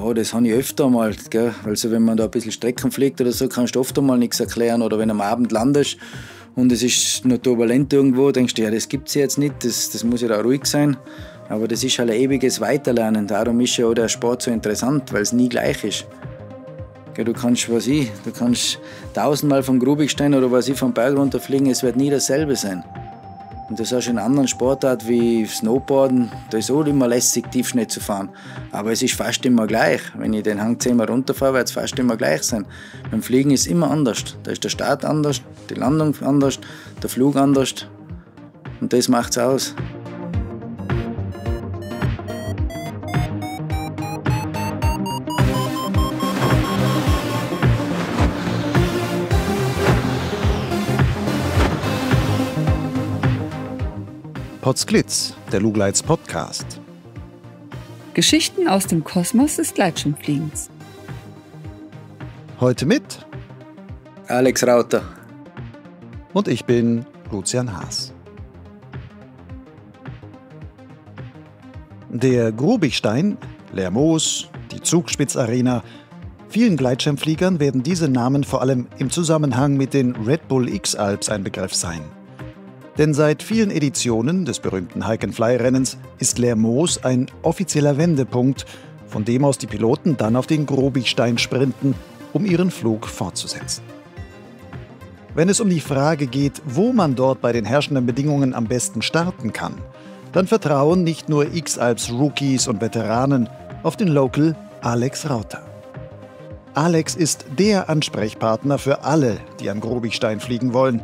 Ja, das habe ich öfter mal. Gell? Also wenn man da ein bisschen Strecken fliegt oder so, kannst du oft einmal nichts erklären. Oder wenn du am Abend landest und es ist noch turbulent irgendwo, denkst du, ja, das gibt es jetzt nicht, das, das muss ja da ruhig sein. Aber das ist halt ein ewiges Weiterlernen. Darum ist ja auch der Sport so interessant, weil es nie gleich ist. Gell, du kannst, was ich, du kannst tausendmal vom Grubigstein oder was ich vom Berg runterfliegen, es wird nie dasselbe sein. Und das hast schon in anderen Sportarten wie Snowboarden, da ist auch immer lässig, Tiefschnee zu fahren. Aber es ist fast immer gleich. Wenn ich den Hang zehnmal runterfahre, wird es fast immer gleich sein. Beim Fliegen ist es immer anders. Da ist der Start anders, die Landung anders, der Flug anders. Und das macht es aus. Potsglitz, der Lugleits Podcast. Geschichten aus dem Kosmos des Gleitschirmfliegens. Heute mit Alex Rauter. Und ich bin Lucian Haas. Der Grubigstein, Lermoos, die Zugspitzarena, vielen Gleitschirmfliegern werden diese Namen vor allem im Zusammenhang mit den Red Bull X-Alps ein Begriff sein. Denn seit vielen Editionen des berühmten Hike-and-Fly-Rennens ist Lermoos ein offizieller Wendepunkt, von dem aus die Piloten dann auf den Grobigstein sprinten, um ihren Flug fortzusetzen. Wenn es um die Frage geht, wo man dort bei den herrschenden Bedingungen am besten starten kann, dann vertrauen nicht nur X-Alps Rookies und Veteranen auf den Local Alex Rauter. Alex ist der Ansprechpartner für alle, die am Grobigstein fliegen wollen,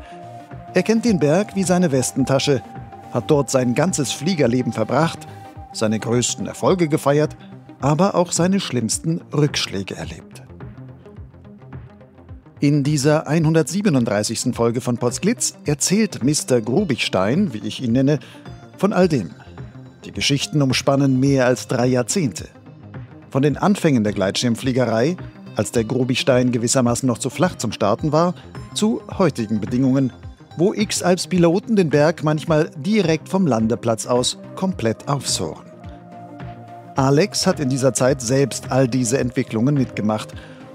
er kennt den Berg wie seine Westentasche, hat dort sein ganzes Fliegerleben verbracht, seine größten Erfolge gefeiert, aber auch seine schlimmsten Rückschläge erlebt. In dieser 137. Folge von Potsglitz erzählt Mr. Grubigstein, wie ich ihn nenne, von all dem. Die Geschichten umspannen mehr als drei Jahrzehnte. Von den Anfängen der Gleitschirmfliegerei, als der Grubigstein gewissermaßen noch zu flach zum Starten war, zu heutigen Bedingungen wo X alps Piloten den Berg manchmal direkt vom Landeplatz aus komplett aufsuchen. Alex hat in dieser Zeit selbst all diese Entwicklungen mitgemacht.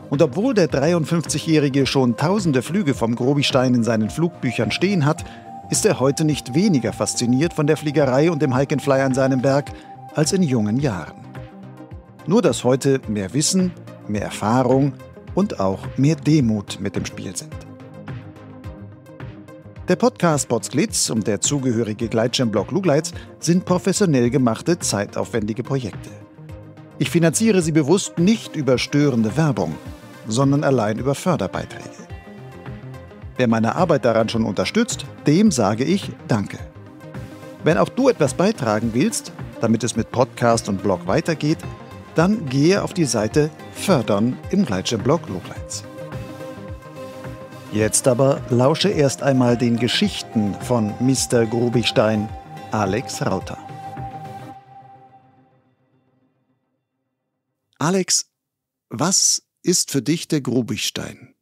Und obwohl der 53-Jährige schon tausende Flüge vom Grobistein in seinen Flugbüchern stehen hat, ist er heute nicht weniger fasziniert von der Fliegerei und dem Hike and Fly an seinem Berg als in jungen Jahren. Nur dass heute mehr Wissen, mehr Erfahrung und auch mehr Demut mit dem Spiel sind. Der Podcast Potsglitz und der zugehörige Gleitschirmblock Lugleitz sind professionell gemachte, zeitaufwendige Projekte. Ich finanziere sie bewusst nicht über störende Werbung, sondern allein über Förderbeiträge. Wer meine Arbeit daran schon unterstützt, dem sage ich Danke. Wenn auch du etwas beitragen willst, damit es mit Podcast und Blog weitergeht, dann gehe auf die Seite Fördern im Gleitschirmblock Lugleitz. Jetzt aber lausche erst einmal den Geschichten von Mr. Grubigstein, Alex Rauter. Alex, was ist für dich der Grubigstein?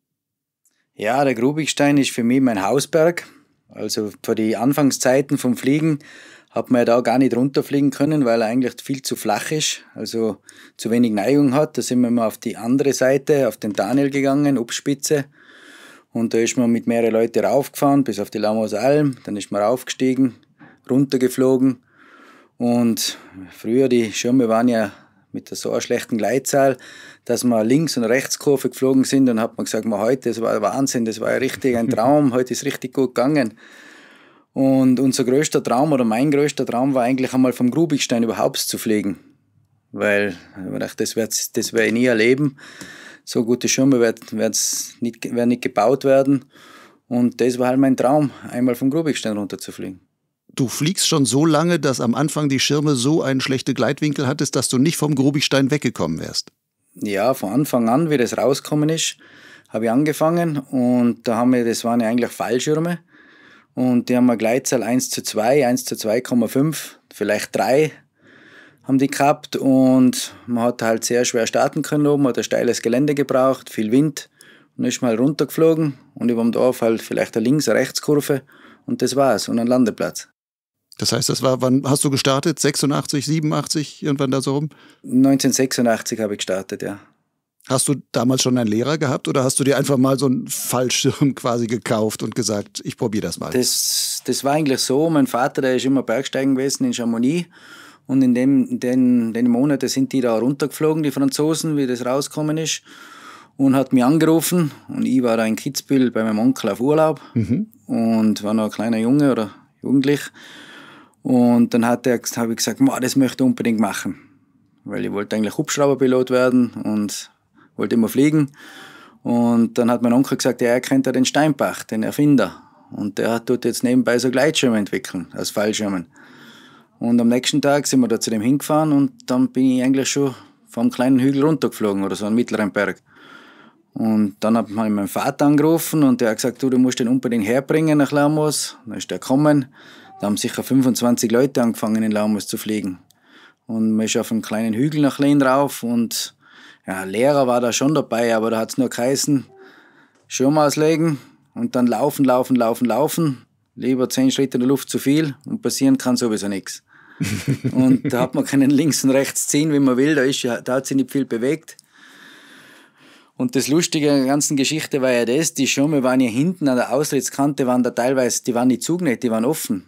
Ja, der Grubigstein ist für mich mein Hausberg. Also vor die Anfangszeiten vom Fliegen hat man ja da gar nicht runterfliegen können, weil er eigentlich viel zu flach ist, also zu wenig Neigung hat. Da sind wir mal auf die andere Seite, auf den Daniel gegangen, Obspitze. Und da ist man mit mehreren Leuten raufgefahren, bis auf die Lamos Alm. Dann ist man raufgestiegen, runtergeflogen. Und früher, die Schirme waren ja mit so einer schlechten Gleitzahl, dass wir links und rechts Kurve geflogen sind. Und Dann hat man gesagt, man, heute, das war Wahnsinn, das war ja richtig ein Traum, heute ist richtig gut gegangen. Und unser größter Traum oder mein größter Traum war eigentlich einmal vom Grubigstein überhaupt zu fliegen. Weil ich dachte, das, das werde ich nie erleben so gute Schirme wird, nicht, werden nicht gebaut werden. Und das war halt mein Traum, einmal vom Grubigstein runterzufliegen. Du fliegst schon so lange, dass am Anfang die Schirme so einen schlechten Gleitwinkel hattest, dass du nicht vom Grubigstein weggekommen wärst. Ja, von Anfang an, wie das rauskommen ist, habe ich angefangen und da haben wir, das waren ja eigentlich Fallschirme und die haben eine Gleitzahl 1 zu 2, 1 zu 2,5, vielleicht 3 haben die gehabt und man hat halt sehr schwer starten können oben, hat ein steiles Gelände gebraucht, viel Wind und ist mal runtergeflogen und über dem Dorf halt vielleicht eine Links-, eine Rechtskurve und das war's und ein Landeplatz. Das heißt, das war, wann hast du gestartet? 86, 87, irgendwann da so rum? 1986 habe ich gestartet, ja. Hast du damals schon einen Lehrer gehabt oder hast du dir einfach mal so einen Fallschirm quasi gekauft und gesagt, ich probiere das mal? Das, das war eigentlich so. Mein Vater, der ist immer Bergsteigen gewesen in Chamonix und in dem, den, den Monate sind die da runtergeflogen, die Franzosen, wie das rauskommen ist. Und hat mich angerufen. Und ich war da in Kitzbühel bei meinem Onkel auf Urlaub. Mhm. Und war noch ein kleiner Junge oder Jugendlich. Und dann hat er, habe ich gesagt, das möchte ich unbedingt machen. Weil ich wollte eigentlich Hubschrauberpilot werden und wollte immer fliegen. Und dann hat mein Onkel gesagt, ja, er kennt ja den Steinbach, den Erfinder. Und der tut jetzt nebenbei so Gleitschirme entwickeln, als Fallschirmen. Und am nächsten Tag sind wir da zu dem hingefahren und dann bin ich eigentlich schon vom kleinen Hügel runtergeflogen oder so einen mittleren Berg. Und dann hat man meinen Vater angerufen und der hat gesagt, du, du musst den unbedingt herbringen nach Laumos. Dann ist der gekommen. Da haben sicher 25 Leute angefangen in Laumos zu fliegen. Und man ist auf einem kleinen Hügel nach Lehn drauf und ja, Lehrer war da schon dabei, aber da hat es nur geheißen, Schirm auslegen und dann laufen, laufen, laufen, laufen. Lieber zehn Schritte in der Luft zu viel und passieren kann sowieso nichts und da hat man keinen links und rechts ziehen, wie man will. Da, ist ja, da hat sich nicht viel bewegt. Und das Lustige an der ganzen Geschichte war ja das, die Schirme waren ja hinten an der Ausrittskante, waren da teilweise, die waren nicht zugenäht, die waren offen.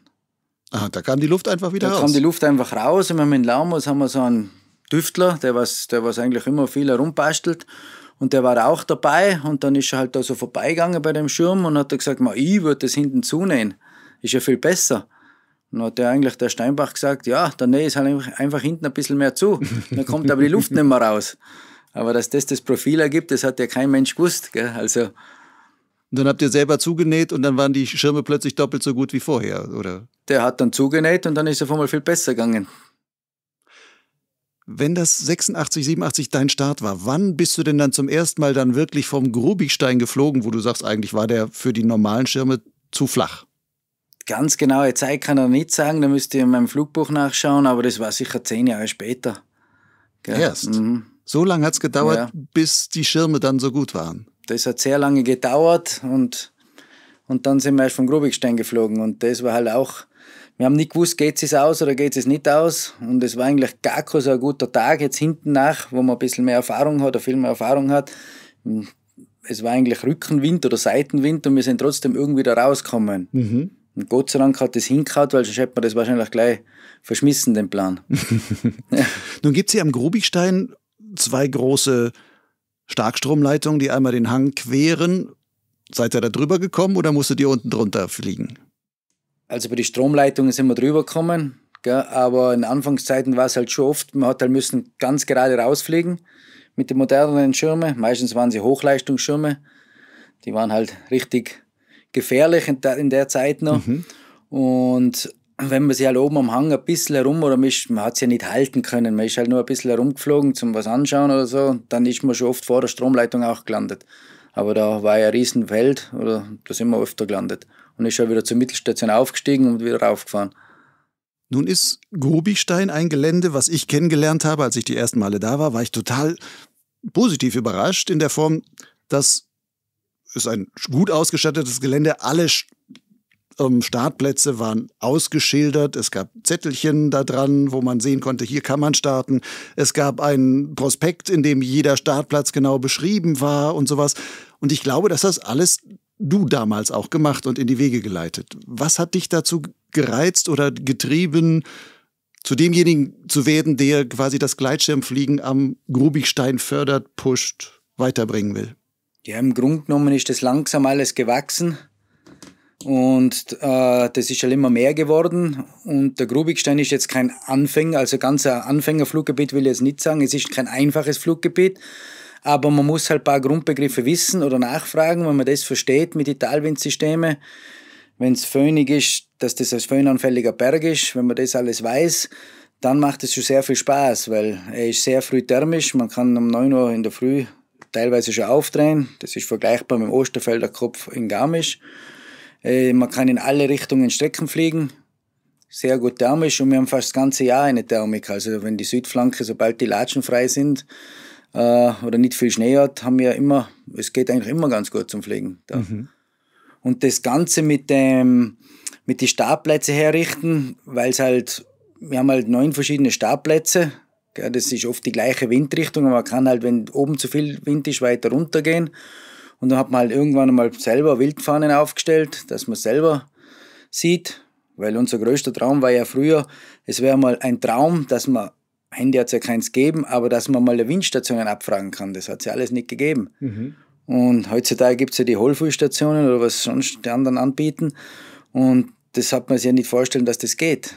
Ah, da kam die Luft einfach wieder da raus. Da kam die Luft einfach raus und wir haben in Laumos haben wir so einen Tüftler, der was, der was eigentlich immer viel herumbastelt. Und der war auch dabei und dann ist er halt da so vorbeigegangen bei dem Schirm und hat gesagt, ich würde das hinten zunähen. Ist ja viel besser. Dann hat der eigentlich der Steinbach gesagt, ja, dann Nähe ist halt einfach hinten ein bisschen mehr zu. Dann kommt aber die Luft nicht mehr raus. Aber dass das das Profil ergibt, das hat ja kein Mensch gewusst. Gell? Also, und dann habt ihr selber zugenäht und dann waren die Schirme plötzlich doppelt so gut wie vorher, oder? Der hat dann zugenäht und dann ist er auf einmal viel besser gegangen. Wenn das 86, 87 dein Start war, wann bist du denn dann zum ersten Mal dann wirklich vom Grubigstein geflogen, wo du sagst, eigentlich war der für die normalen Schirme zu flach? ganz genaue Zeit kann er nicht sagen, da müsst ihr in meinem Flugbuch nachschauen, aber das war sicher zehn Jahre später. Gell? Erst. Mhm. So lange hat es gedauert, ja. bis die Schirme dann so gut waren. Das hat sehr lange gedauert und, und dann sind wir erst vom Grubigstein geflogen und das war halt auch, wir haben nicht gewusst, geht es aus oder geht es nicht aus und es war eigentlich gar kein so ein guter Tag jetzt hinten nach, wo man ein bisschen mehr Erfahrung hat oder viel mehr Erfahrung hat. Es war eigentlich Rückenwind oder Seitenwind und wir sind trotzdem irgendwie da rausgekommen. Mhm. Und Gott sei Dank hat das hingehauen, weil sonst hätte man das wahrscheinlich gleich verschmissen, den Plan. Nun gibt es hier am Grubigstein zwei große Starkstromleitungen, die einmal den Hang queren. Seid ihr da drüber gekommen oder musstet ihr unten drunter fliegen? Also über die Stromleitungen sind wir drüber gekommen, gell? aber in Anfangszeiten war es halt schon oft, man hat halt müssen ganz gerade rausfliegen mit den modernen Schirmen. Meistens waren sie Hochleistungsschirme. Die waren halt richtig gefährlich in der, in der Zeit noch. Mhm. Und wenn man sich halt oben am Hang ein bisschen herum, oder man, man hat es ja nicht halten können, man ist halt nur ein bisschen herumgeflogen zum was anschauen oder so, dann ist man schon oft vor der Stromleitung auch gelandet. Aber da war ja ein Riesenfeld, oder da sind wir öfter gelandet. Und ist schon wieder zur Mittelstation aufgestiegen und wieder raufgefahren. Nun ist Gobistein ein Gelände, was ich kennengelernt habe, als ich die ersten Male da war, war ich total positiv überrascht in der Form, dass ist ein gut ausgestattetes Gelände. Alle ähm, Startplätze waren ausgeschildert. Es gab Zettelchen da dran, wo man sehen konnte, hier kann man starten. Es gab einen Prospekt, in dem jeder Startplatz genau beschrieben war und sowas. Und ich glaube, dass das alles du damals auch gemacht und in die Wege geleitet. Was hat dich dazu gereizt oder getrieben, zu demjenigen zu werden, der quasi das Gleitschirmfliegen am Grubigstein fördert, pusht, weiterbringen will? Ja, im Grunde genommen ist das langsam alles gewachsen und äh, das ist halt immer mehr geworden. Und der Grubigstein ist jetzt kein Anfänger, also ganz ein Anfängerfluggebiet will ich jetzt nicht sagen. Es ist kein einfaches Fluggebiet, aber man muss halt ein paar Grundbegriffe wissen oder nachfragen, wenn man das versteht mit den Talwindsystemen. Wenn es föhnig ist, dass das ein föhnanfälliger Berg ist, wenn man das alles weiß, dann macht es schon sehr viel Spaß, weil er ist sehr früh thermisch. Man kann um 9 Uhr in der Früh teilweise schon aufdrehen. Das ist vergleichbar mit dem Osterfelder Kopf in Garmisch. Äh, man kann in alle Richtungen Strecken fliegen. Sehr gut thermisch und wir haben fast das ganze Jahr eine Thermik. Also wenn die Südflanke, sobald die Latschen frei sind äh, oder nicht viel Schnee hat, haben wir immer, es geht eigentlich immer ganz gut zum Fliegen. Da. Mhm. Und das Ganze mit dem, mit den Startplätzen herrichten, weil es halt, wir haben halt neun verschiedene Startplätze Gell, das ist oft die gleiche Windrichtung, aber man kann halt, wenn oben zu viel Wind ist, weiter runtergehen. Und dann hat man halt irgendwann mal selber Wildfahnen aufgestellt, dass man selber sieht, weil unser größter Traum war ja früher, es wäre mal ein Traum, dass man, Handy hat es ja keins gegeben, aber dass man mal eine Windstationen abfragen kann, das hat es ja alles nicht gegeben. Mhm. Und heutzutage gibt es ja die Holfullstationen oder was sonst die anderen anbieten und das hat man sich ja nicht vorstellen, dass das geht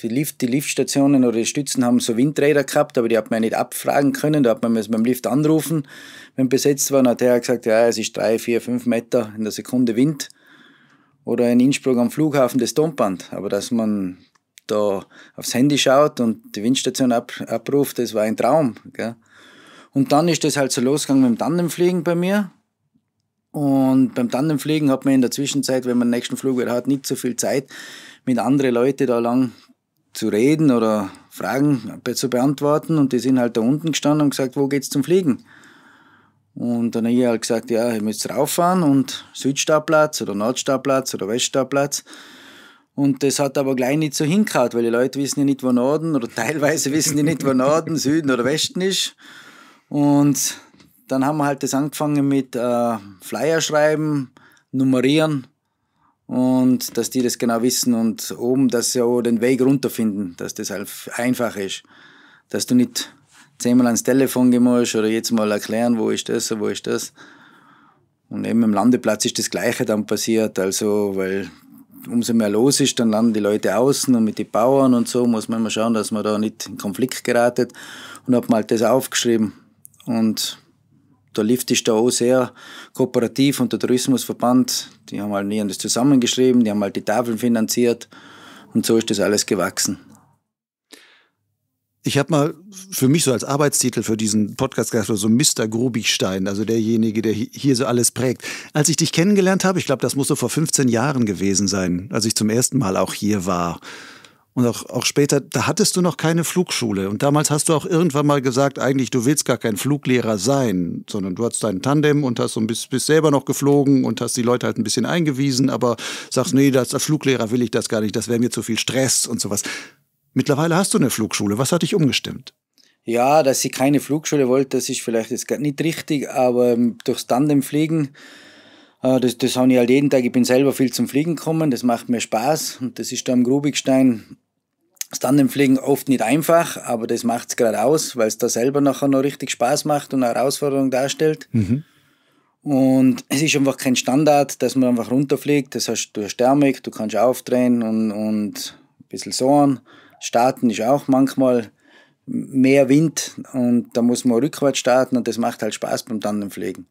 die, Lift, die Liftstationen oder die Stützen haben so Windräder gehabt, aber die hat man nicht abfragen können. Da hat man beim Lift anrufen, wenn besetzt war, Und hat er gesagt, ja, es ist drei, vier, fünf Meter in der Sekunde Wind. Oder in Innsbruck am Flughafen das Tonband. Aber dass man da aufs Handy schaut und die Windstation ab, abruft, das war ein Traum. Gell? Und dann ist das halt so losgegangen mit dem Tandemfliegen bei mir. Und beim Tandemfliegen hat man in der Zwischenzeit, wenn man den nächsten Flug wieder hat, nicht so viel Zeit, mit anderen Leuten da lang zu reden oder Fragen zu beantworten. Und die sind halt da unten gestanden und gesagt, wo geht's zum Fliegen? Und dann habe ich halt gesagt, ja, ihr müsst rauffahren und Südstadtplatz oder Nordstadtplatz oder Weststadtplatz. Und das hat aber gleich nicht so hingehauen, weil die Leute wissen ja nicht, wo Norden oder teilweise wissen die nicht, wo Norden, Süden oder Westen ist. Und dann haben wir halt das angefangen mit äh, Flyer schreiben, nummerieren und dass die das genau wissen und oben, dass sie auch den Weg runterfinden, dass das halt einfach ist. Dass du nicht zehnmal ans Telefon gehen musst oder jetzt mal erklären, wo ist das, und wo ist das. Und eben im Landeplatz ist das Gleiche dann passiert, also, weil umso mehr los ist, dann landen die Leute außen und mit den Bauern und so muss man immer schauen, dass man da nicht in Konflikt geratet und hab mal halt das aufgeschrieben und der Lift ist da auch sehr kooperativ und der Tourismusverband, die haben halt nie an das zusammengeschrieben, die haben halt die Tafeln finanziert und so ist das alles gewachsen. Ich habe mal für mich so als Arbeitstitel für diesen Podcast gesagt, so Mr. Grubigstein, also derjenige, der hier so alles prägt. Als ich dich kennengelernt habe, ich glaube, das muss so vor 15 Jahren gewesen sein, als ich zum ersten Mal auch hier war und auch, auch später, da hattest du noch keine Flugschule. Und damals hast du auch irgendwann mal gesagt, eigentlich, du willst gar kein Fluglehrer sein, sondern du hattest dein Tandem und hast so ein bisschen, bist selber noch geflogen und hast die Leute halt ein bisschen eingewiesen, aber sagst, nee, das, als Fluglehrer will ich das gar nicht, das wäre mir zu viel Stress und sowas. Mittlerweile hast du eine Flugschule. Was hat dich umgestimmt? Ja, dass ich keine Flugschule wollte, das ist vielleicht jetzt gar nicht richtig, aber ähm, durchs Tandem fliegen, äh, das, das habe ich halt jeden Tag. Ich bin selber viel zum Fliegen gekommen, das macht mir Spaß und das ist da am Grubigstein Standemfliegen oft nicht einfach, aber das macht es gerade aus, weil es da selber nachher noch richtig Spaß macht und eine Herausforderung darstellt. Mhm. Und es ist einfach kein Standard, dass man einfach runterfliegt. Das heißt, du hast Thermik, du kannst aufdrehen und, und ein bisschen sohren. Starten ist auch manchmal mehr Wind und da muss man rückwärts starten und das macht halt Spaß beim Tandemfliegen.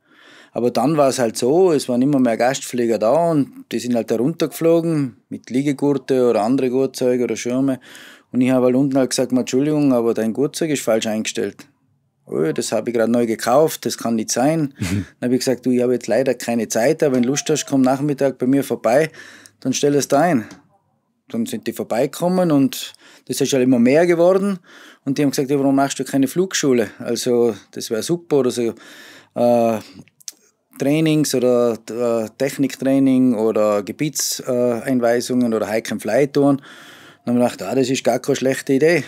Aber dann war es halt so, es waren immer mehr Gastflieger da und die sind halt da runtergeflogen mit Liegegurte oder andere Gurtzeuge oder Schirme und ich habe halt unten halt gesagt, Entschuldigung, aber dein Gurtzeug ist falsch eingestellt. Oh, das habe ich gerade neu gekauft, das kann nicht sein. Mhm. Dann habe ich gesagt, du, ich habe jetzt leider keine Zeit, aber wenn du Lust hast, komm Nachmittag bei mir vorbei, dann stell es da ein. Dann sind die vorbeigekommen und das ist halt immer mehr geworden. Und die haben gesagt, ja, warum machst du keine Flugschule? Also, das wäre super oder so. Äh, Trainings oder äh, Techniktraining oder Gebietseinweisungen oder Hike-and-Fly-Touren. Dann habe ich gedacht, ah, das ist gar keine schlechte Idee.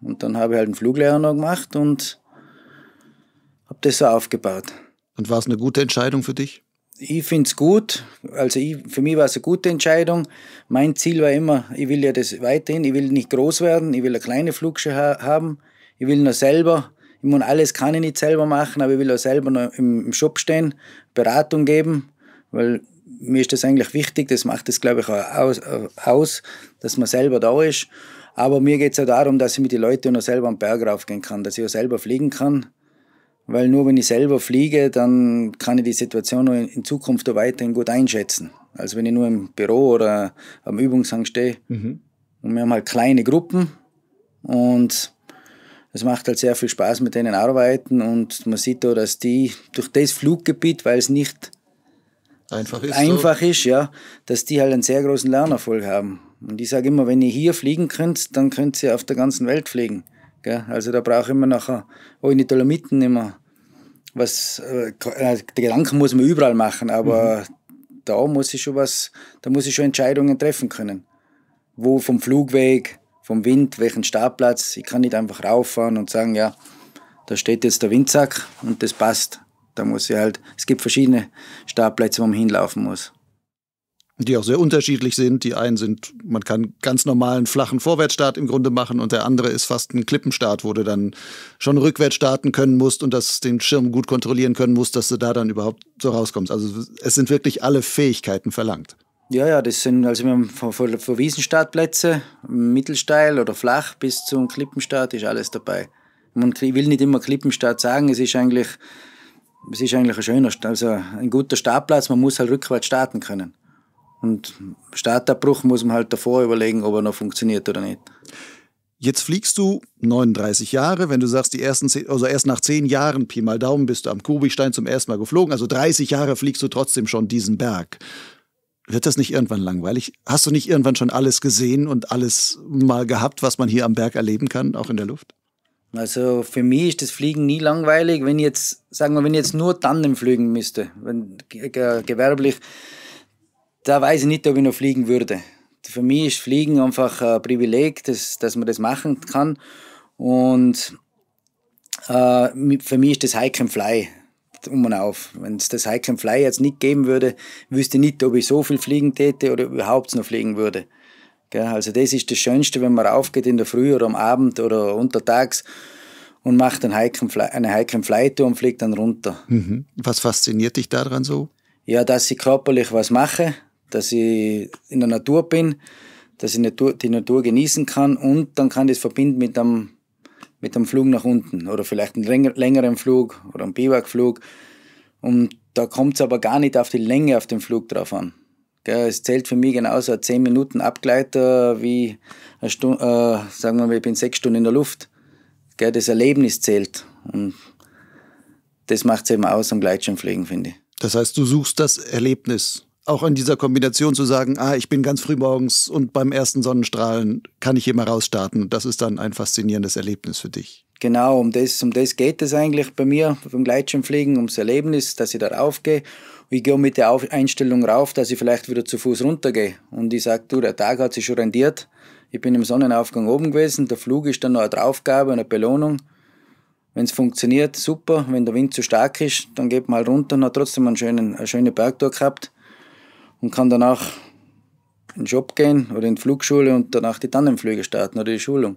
Und dann habe ich halt einen Fluglehrer noch gemacht und habe das so aufgebaut. Und war es eine gute Entscheidung für dich? Ich finde es gut. Also ich, für mich war es eine gute Entscheidung. Mein Ziel war immer, ich will ja das weiterhin, ich will nicht groß werden, ich will eine kleine Flugschule ha haben, ich will nur selber, ich meine, alles kann ich nicht selber machen, aber ich will auch selber noch im, im Shop stehen, Beratung geben, weil mir ist das eigentlich wichtig, das macht es, glaube ich, aus, aus, dass man selber da ist. Aber mir geht es auch darum, dass ich mit den Leuten noch selber am Berg raufgehen kann, dass ich auch selber fliegen kann. Weil nur wenn ich selber fliege, dann kann ich die Situation in, in Zukunft auch weiterhin gut einschätzen. Als wenn ich nur im Büro oder am Übungshang stehe. Mhm. Und wir haben halt kleine Gruppen und es macht halt sehr viel Spaß, mit denen arbeiten und man sieht da, dass die durch das Fluggebiet, weil es nicht einfach ist. Einfach ist, ja, dass die halt einen sehr großen Lernerfolg haben. Und ich sage immer, wenn ihr hier fliegen könnt, dann könnt ihr auf der ganzen Welt fliegen. Gell? Also da brauche ich immer nachher, auch in die Dolomiten immer, was, äh, äh der Gedanken muss man überall machen, aber mhm. da muss ich schon was, da muss ich schon Entscheidungen treffen können. Wo vom Flugweg, vom Wind, welchen Startplatz, ich kann nicht einfach rauffahren und sagen, ja, da steht jetzt der Windsack und das passt. Da muss ich halt, es gibt verschiedene Startplätze, wo man hinlaufen muss. Die auch sehr unterschiedlich sind. Die einen sind, man kann ganz normalen flachen Vorwärtsstart im Grunde machen und der andere ist fast ein Klippenstart, wo du dann schon rückwärts starten können musst und das den Schirm gut kontrollieren können musst, dass du da dann überhaupt so rauskommst. Also es sind wirklich alle Fähigkeiten verlangt. Ja, ja, das sind also wir haben von, von, Wiesenstartplätze, mittelsteil oder flach bis zum Klippenstart ist alles dabei. Man will nicht immer Klippenstart sagen, es ist eigentlich es ist eigentlich ein schöner, also ein guter Startplatz, man muss halt rückwärts starten können. Und Startabbruch muss man halt davor überlegen, ob er noch funktioniert oder nicht. Jetzt fliegst du 39 Jahre, wenn du sagst, die ersten zehn, also erst nach zehn Jahren, Pi mal Daumen, bist du am Kubikstein zum ersten Mal geflogen, also 30 Jahre fliegst du trotzdem schon diesen Berg. Wird das nicht irgendwann langweilig? Hast du nicht irgendwann schon alles gesehen und alles mal gehabt, was man hier am Berg erleben kann, auch in der Luft? Also für mich ist das Fliegen nie langweilig. Wenn jetzt, sagen wir, wenn ich jetzt nur Tandem fliegen müsste, wenn, gewerblich, da weiß ich nicht, ob ich noch fliegen würde. Für mich ist Fliegen einfach ein Privileg, dass, dass man das machen kann. Und äh, für mich ist das Hike and Fly um und auf. Wenn es das Hike and Fly jetzt nicht geben würde, wüsste ich nicht, ob ich so viel fliegen täte oder überhaupt noch fliegen würde. Also das ist das Schönste, wenn man aufgeht in der Früh oder am Abend oder untertags und macht einen Hiken, eine Hiken Flight und fliegt dann runter. Mhm. Was fasziniert dich daran so? Ja, dass ich körperlich was mache, dass ich in der Natur bin, dass ich die Natur genießen kann und dann kann ich das verbinden mit einem, mit einem Flug nach unten oder vielleicht einem längeren Flug oder einem Biwakflug. Und da kommt es aber gar nicht auf die Länge auf den Flug drauf an es zählt für mich genauso ein 10 Minuten Abgleiter wie eine Stunde, äh, sagen wir mal, ich bin sechs Stunden in der Luft. Gell, das Erlebnis zählt. Und das macht es eben aus am Gleitschirmfliegen, finde ich. Das heißt, du suchst das Erlebnis. Auch in dieser Kombination zu sagen, ah, ich bin ganz früh morgens und beim ersten Sonnenstrahlen kann ich hier mal rausstarten. Das ist dann ein faszinierendes Erlebnis für dich. Genau, um das, um das geht es eigentlich bei mir beim Gleitschirmfliegen, ums Erlebnis, dass ich dort aufgehe ich gehe mit der Auf Einstellung rauf, dass ich vielleicht wieder zu Fuß runtergehe. Und ich sage, du, der Tag hat sich schon rendiert. Ich bin im Sonnenaufgang oben gewesen, der Flug ist dann noch eine Draufgabe, eine Belohnung. Wenn es funktioniert, super. Wenn der Wind zu stark ist, dann geht man halt runter und hat trotzdem einen schönen, eine schöne Bergtour gehabt und kann danach in den Job gehen oder in die Flugschule und danach die Tandemflüge starten oder die Schulung.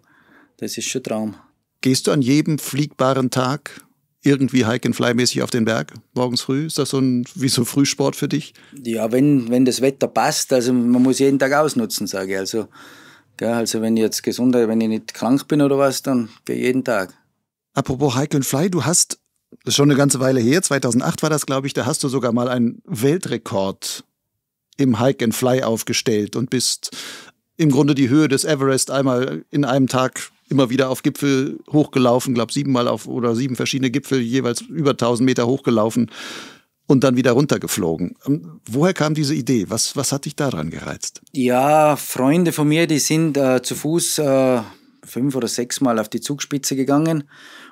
Das ist schon Traum. Gehst du an jedem fliegbaren Tag irgendwie Hike and Fly mäßig auf den Berg morgens früh? Ist das so ein, wie so ein Frühsport für dich? Ja, wenn, wenn das Wetter passt, also man muss jeden Tag ausnutzen, sage ich. Also, gell, also wenn ich jetzt gesund, wenn ich nicht krank bin oder was, dann gehe jeden Tag. Apropos Hike and Fly, du hast, das ist schon eine ganze Weile her, 2008 war das, glaube ich, da hast du sogar mal einen Weltrekord im Hike and Fly aufgestellt und bist im Grunde die Höhe des Everest einmal in einem Tag immer wieder auf Gipfel hochgelaufen, glaube siebenmal auf oder sieben verschiedene Gipfel, jeweils über 1000 Meter hochgelaufen und dann wieder runtergeflogen. Ähm, woher kam diese Idee? Was, was hat dich daran gereizt? Ja, Freunde von mir, die sind äh, zu Fuß äh, fünf oder sechs Mal auf die Zugspitze gegangen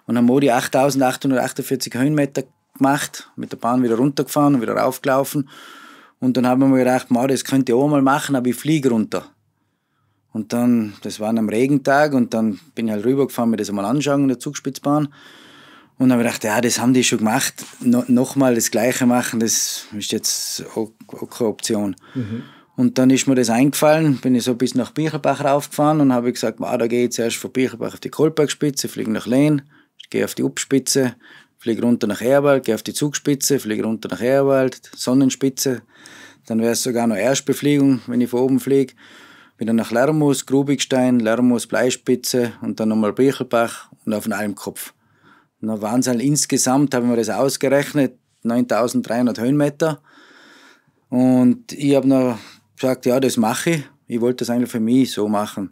und haben die 8848 Höhenmeter gemacht, mit der Bahn wieder runtergefahren und wieder raufgelaufen. Und dann haben wir mir gedacht, das könnte ich auch mal machen, aber ich fliege runter. Und dann, das war an einem Regentag und dann bin ich halt rübergefahren, mir das einmal anschauen in der Zugspitzbahn. Und dann habe ich gedacht, ja, das haben die schon gemacht. No, Nochmal das Gleiche machen, das ist jetzt auch, keine Option. Mhm. Und dann ist mir das eingefallen, bin ich so bis nach Birchelbach raufgefahren und habe gesagt, ah, da gehe ich zuerst von Birchelbach auf die Kolbergspitze, fliege nach Lehn, gehe auf die Upspitze, fliege runter nach Erwald, gehe auf die Zugspitze, fliege runter nach Erwald, Sonnenspitze. Dann wäre es sogar noch Erstbefliegung, wenn ich von oben fliege wieder nach Lermus, Grubigstein, Lermus, Bleispitze und dann nochmal Bichelbach und auf den Almkopf. Und dann waren es halt insgesamt, haben wir das ausgerechnet, 9300 Höhenmeter. Und ich habe noch gesagt, ja, das mache ich. Ich wollte das eigentlich für mich so machen.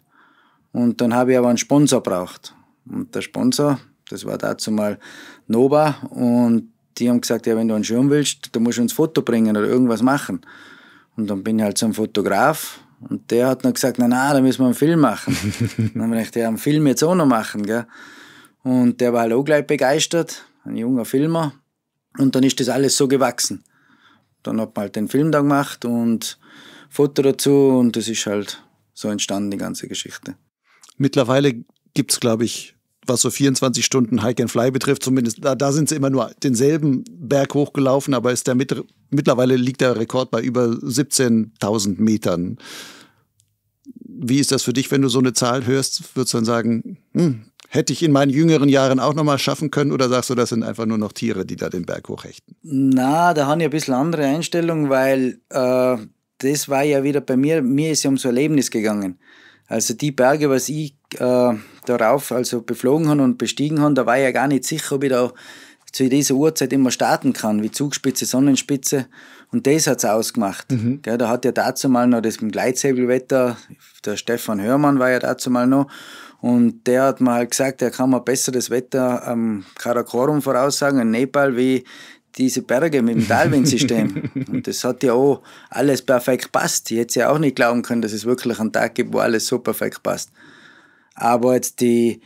Und dann habe ich aber einen Sponsor braucht. Und der Sponsor, das war dazu mal Nova. Und die haben gesagt, ja, wenn du einen Schirm willst, dann musst du uns ein Foto bringen oder irgendwas machen. Und dann bin ich halt so ein Fotograf und der hat noch gesagt, na na, da müssen wir einen Film machen. dann haben wir gedacht, ja, einen Film jetzt auch noch machen. Gell? Und der war halt auch gleich begeistert, ein junger Filmer. Und dann ist das alles so gewachsen. Dann hat man halt den Film da gemacht und Foto dazu und das ist halt so entstanden, die ganze Geschichte. Mittlerweile gibt es, glaube ich, was so 24 Stunden Hike and Fly betrifft, zumindest da, da sind sie immer nur denselben Berg hochgelaufen, aber ist der mit, mittlerweile liegt der Rekord bei über 17.000 Metern. Wie ist das für dich, wenn du so eine Zahl hörst? Würdest du dann sagen, hm, hätte ich in meinen jüngeren Jahren auch nochmal schaffen können oder sagst du, das sind einfach nur noch Tiere, die da den Berg hochhechten? Na, da habe ich ein bisschen andere Einstellung, weil äh, das war ja wieder bei mir, mir ist ja ums Erlebnis gegangen. Also die Berge, was ich äh, darauf also beflogen habe und bestiegen haben, da war ich ja gar nicht sicher, ob ich da zu dieser Uhrzeit immer starten kann, wie Zugspitze, Sonnenspitze. Und das hat es ausgemacht. Mhm. Gell, da hat ja dazu mal noch das mit Gleitsäbelwetter, der Stefan Hörmann war ja dazu mal noch. Und der hat mir halt gesagt, er kann mir besser das Wetter am Karakorum voraussagen in Nepal wie diese Berge mit dem Talwindsystem. und das hat ja auch alles perfekt passt. Ich hätte ja auch nicht glauben können, dass es wirklich einen Tag gibt, wo alles so perfekt passt aber jetzt die,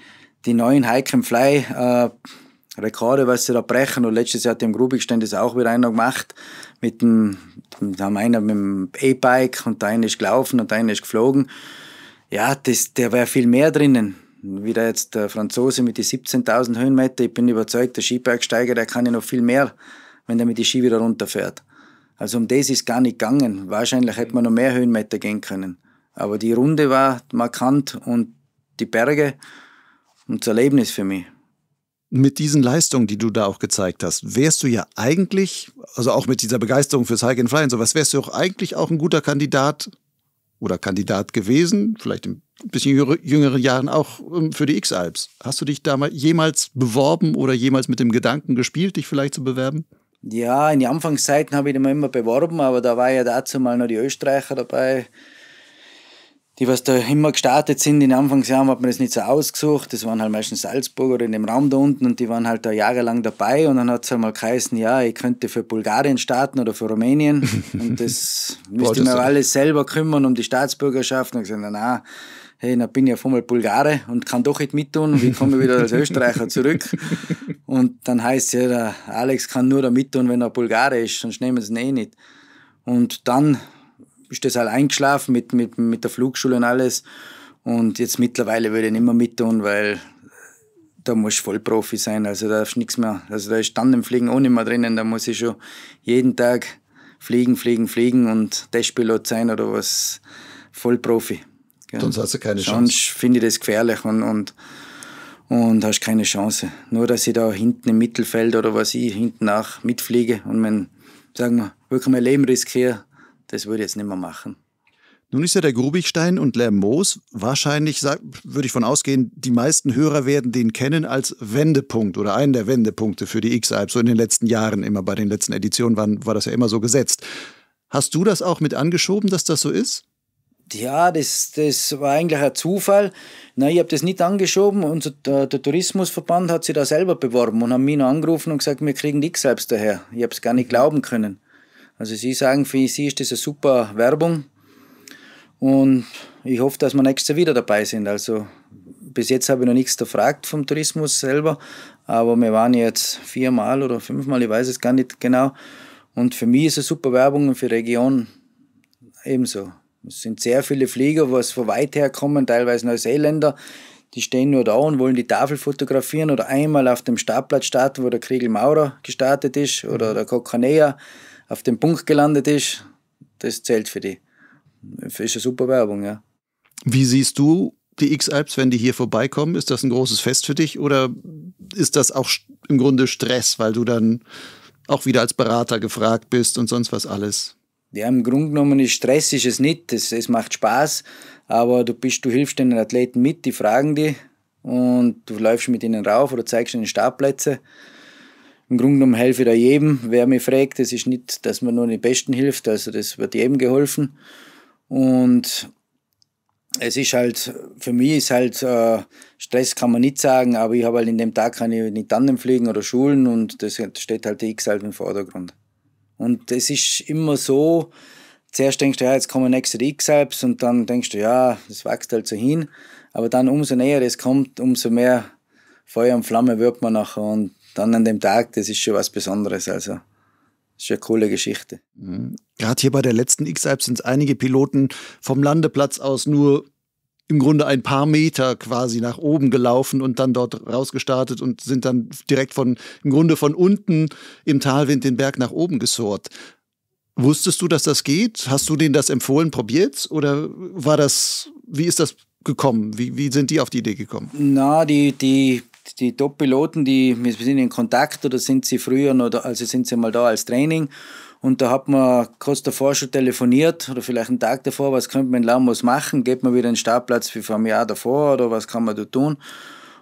die neuen Hike and Fly äh, Rekorde, was sie da brechen. Und letztes Jahr hat im Grubigstein das auch wieder einer gemacht. Mit dem, da haben einer mit dem E-Bike und der eine ist gelaufen und der eine ist geflogen. Ja, das, der wäre viel mehr drinnen. Wie der jetzt der Franzose mit den 17.000 Höhenmeter. Ich bin überzeugt, der Skibergsteiger, der kann ja noch viel mehr, wenn der mit die Ski wieder runterfährt. Also um das ist gar nicht gegangen. Wahrscheinlich hätte man noch mehr Höhenmeter gehen können. Aber die Runde war markant und die Berge und das Erlebnis für mich. Mit diesen Leistungen, die du da auch gezeigt hast, wärst du ja eigentlich, also auch mit dieser Begeisterung fürs Hike and Fly und sowas, wärst du auch eigentlich auch ein guter Kandidat oder Kandidat gewesen, vielleicht in ein bisschen jüngeren Jahren auch ähm, für die X-Alps. Hast du dich damals jemals beworben oder jemals mit dem Gedanken gespielt, dich vielleicht zu bewerben? Ja, in den Anfangszeiten habe ich mich immer beworben, aber da war ja dazu mal noch die Österreicher dabei, die, was da immer gestartet sind, in den Anfangsjahren hat man das nicht so ausgesucht. Das waren halt meistens Salzburg oder in dem Raum da unten und die waren halt da jahrelang dabei und dann hat es halt geheißen, ja, ich könnte für Bulgarien starten oder für Rumänien und das müsste ich mir alles selber kümmern um die Staatsbürgerschaft. Und ich gesagt, na, hey, dann bin ich auf einmal Bulgare und kann doch nicht mittun, wie komme ich wieder als Österreicher zurück? Und dann heißt es ja, der Alex kann nur da mittun, wenn er Bulgare ist, sonst nehmen sie ihn eh nicht. Und dann ist das halt eingeschlafen mit, mit, mit der Flugschule und alles. Und jetzt mittlerweile würde ich nicht mehr mit tun, weil da muss ich Vollprofi sein. Also da ist nichts mehr. Also da ist dann im Fliegen auch nicht mehr drinnen. Da muss ich schon jeden Tag fliegen, fliegen, fliegen und Testpilot sein oder was. Vollprofi. Gell? Sonst hast du keine Chance. Sonst finde ich das gefährlich und, und, und hast keine Chance. Nur, dass ich da hinten im Mittelfeld oder was ich hinten nach mitfliege und mein, sagen wir, wirklich mein Leben riskiere, das würde ich jetzt nicht mehr machen. Nun ist ja der Grubigstein und Lermoos wahrscheinlich, würde ich von ausgehen, die meisten Hörer werden den kennen als Wendepunkt oder einen der Wendepunkte für die X-Alp. So in den letzten Jahren immer, bei den letzten Editionen waren, war das ja immer so gesetzt. Hast du das auch mit angeschoben, dass das so ist? Ja, das, das war eigentlich ein Zufall. Nein, ich habe das nicht angeschoben. Unser, der, äh, der, Tourismusverband hat sich da selber beworben und haben mich noch angerufen und gesagt, wir kriegen die x selbst daher. Ich habe es gar nicht glauben können. Also sie sagen, für sie ist das eine super Werbung und ich hoffe, dass wir nächstes Jahr wieder dabei sind. Also bis jetzt habe ich noch nichts gefragt vom Tourismus selber, aber wir waren jetzt viermal oder fünfmal, ich weiß es gar nicht genau. Und für mich ist es super Werbung und für die Region ebenso. Es sind sehr viele Flieger, was von weit her kommen, teilweise Neuseeländer, die stehen nur da und wollen die Tafel fotografieren oder einmal auf dem Startplatz starten, wo der Kriegel Maurer gestartet ist oder mhm. der Kokanea auf dem Punkt gelandet ist, das zählt für die. Das ist eine super Werbung, ja. Wie siehst du die X-Alps, wenn die hier vorbeikommen? Ist das ein großes Fest für dich oder ist das auch im Grunde Stress, weil du dann auch wieder als Berater gefragt bist und sonst was alles? Ja, im Grunde genommen ist Stress ist es nicht. Es, es macht Spaß, aber du bist, du hilfst den Athleten mit, die fragen dich und du läufst mit ihnen rauf oder zeigst ihnen Startplätze im Grunde genommen helfe ich da jedem. Wer mich fragt, es ist nicht, dass man nur den Besten hilft, also das wird jedem geholfen. Und es ist halt, für mich ist halt, äh, Stress kann man nicht sagen, aber ich habe halt in dem Tag keine ich Tandem fliegen oder Schulen und das steht halt die X halt im Vordergrund. Und es ist immer so, zuerst denkst du, ja, jetzt kommen nächste die X-Alps und dann denkst du, ja, das wächst halt so hin. Aber dann umso näher das kommt, umso mehr Feuer und Flamme wird man nachher und dann an dem Tag, das ist schon was Besonderes. Also das ist eine coole Geschichte. Mhm. Gerade hier bei der letzten X-Alp sind einige Piloten vom Landeplatz aus nur im Grunde ein paar Meter quasi nach oben gelaufen und dann dort rausgestartet und sind dann direkt von, im Grunde von unten im Talwind den Berg nach oben gesurrt. Wusstest du, dass das geht? Hast du denen das empfohlen, probiert? Oder war das, wie ist das gekommen? Wie, wie sind die auf die Idee gekommen? Na, die, die die Top-Piloten, die, wir sind in Kontakt oder sind sie früher noch also sind sie mal da als Training und da hat man kurz davor schon telefoniert oder vielleicht einen Tag davor, was könnte man in Lamos machen, geht man wieder in den Startplatz wie vor einem Jahr davor oder was kann man da tun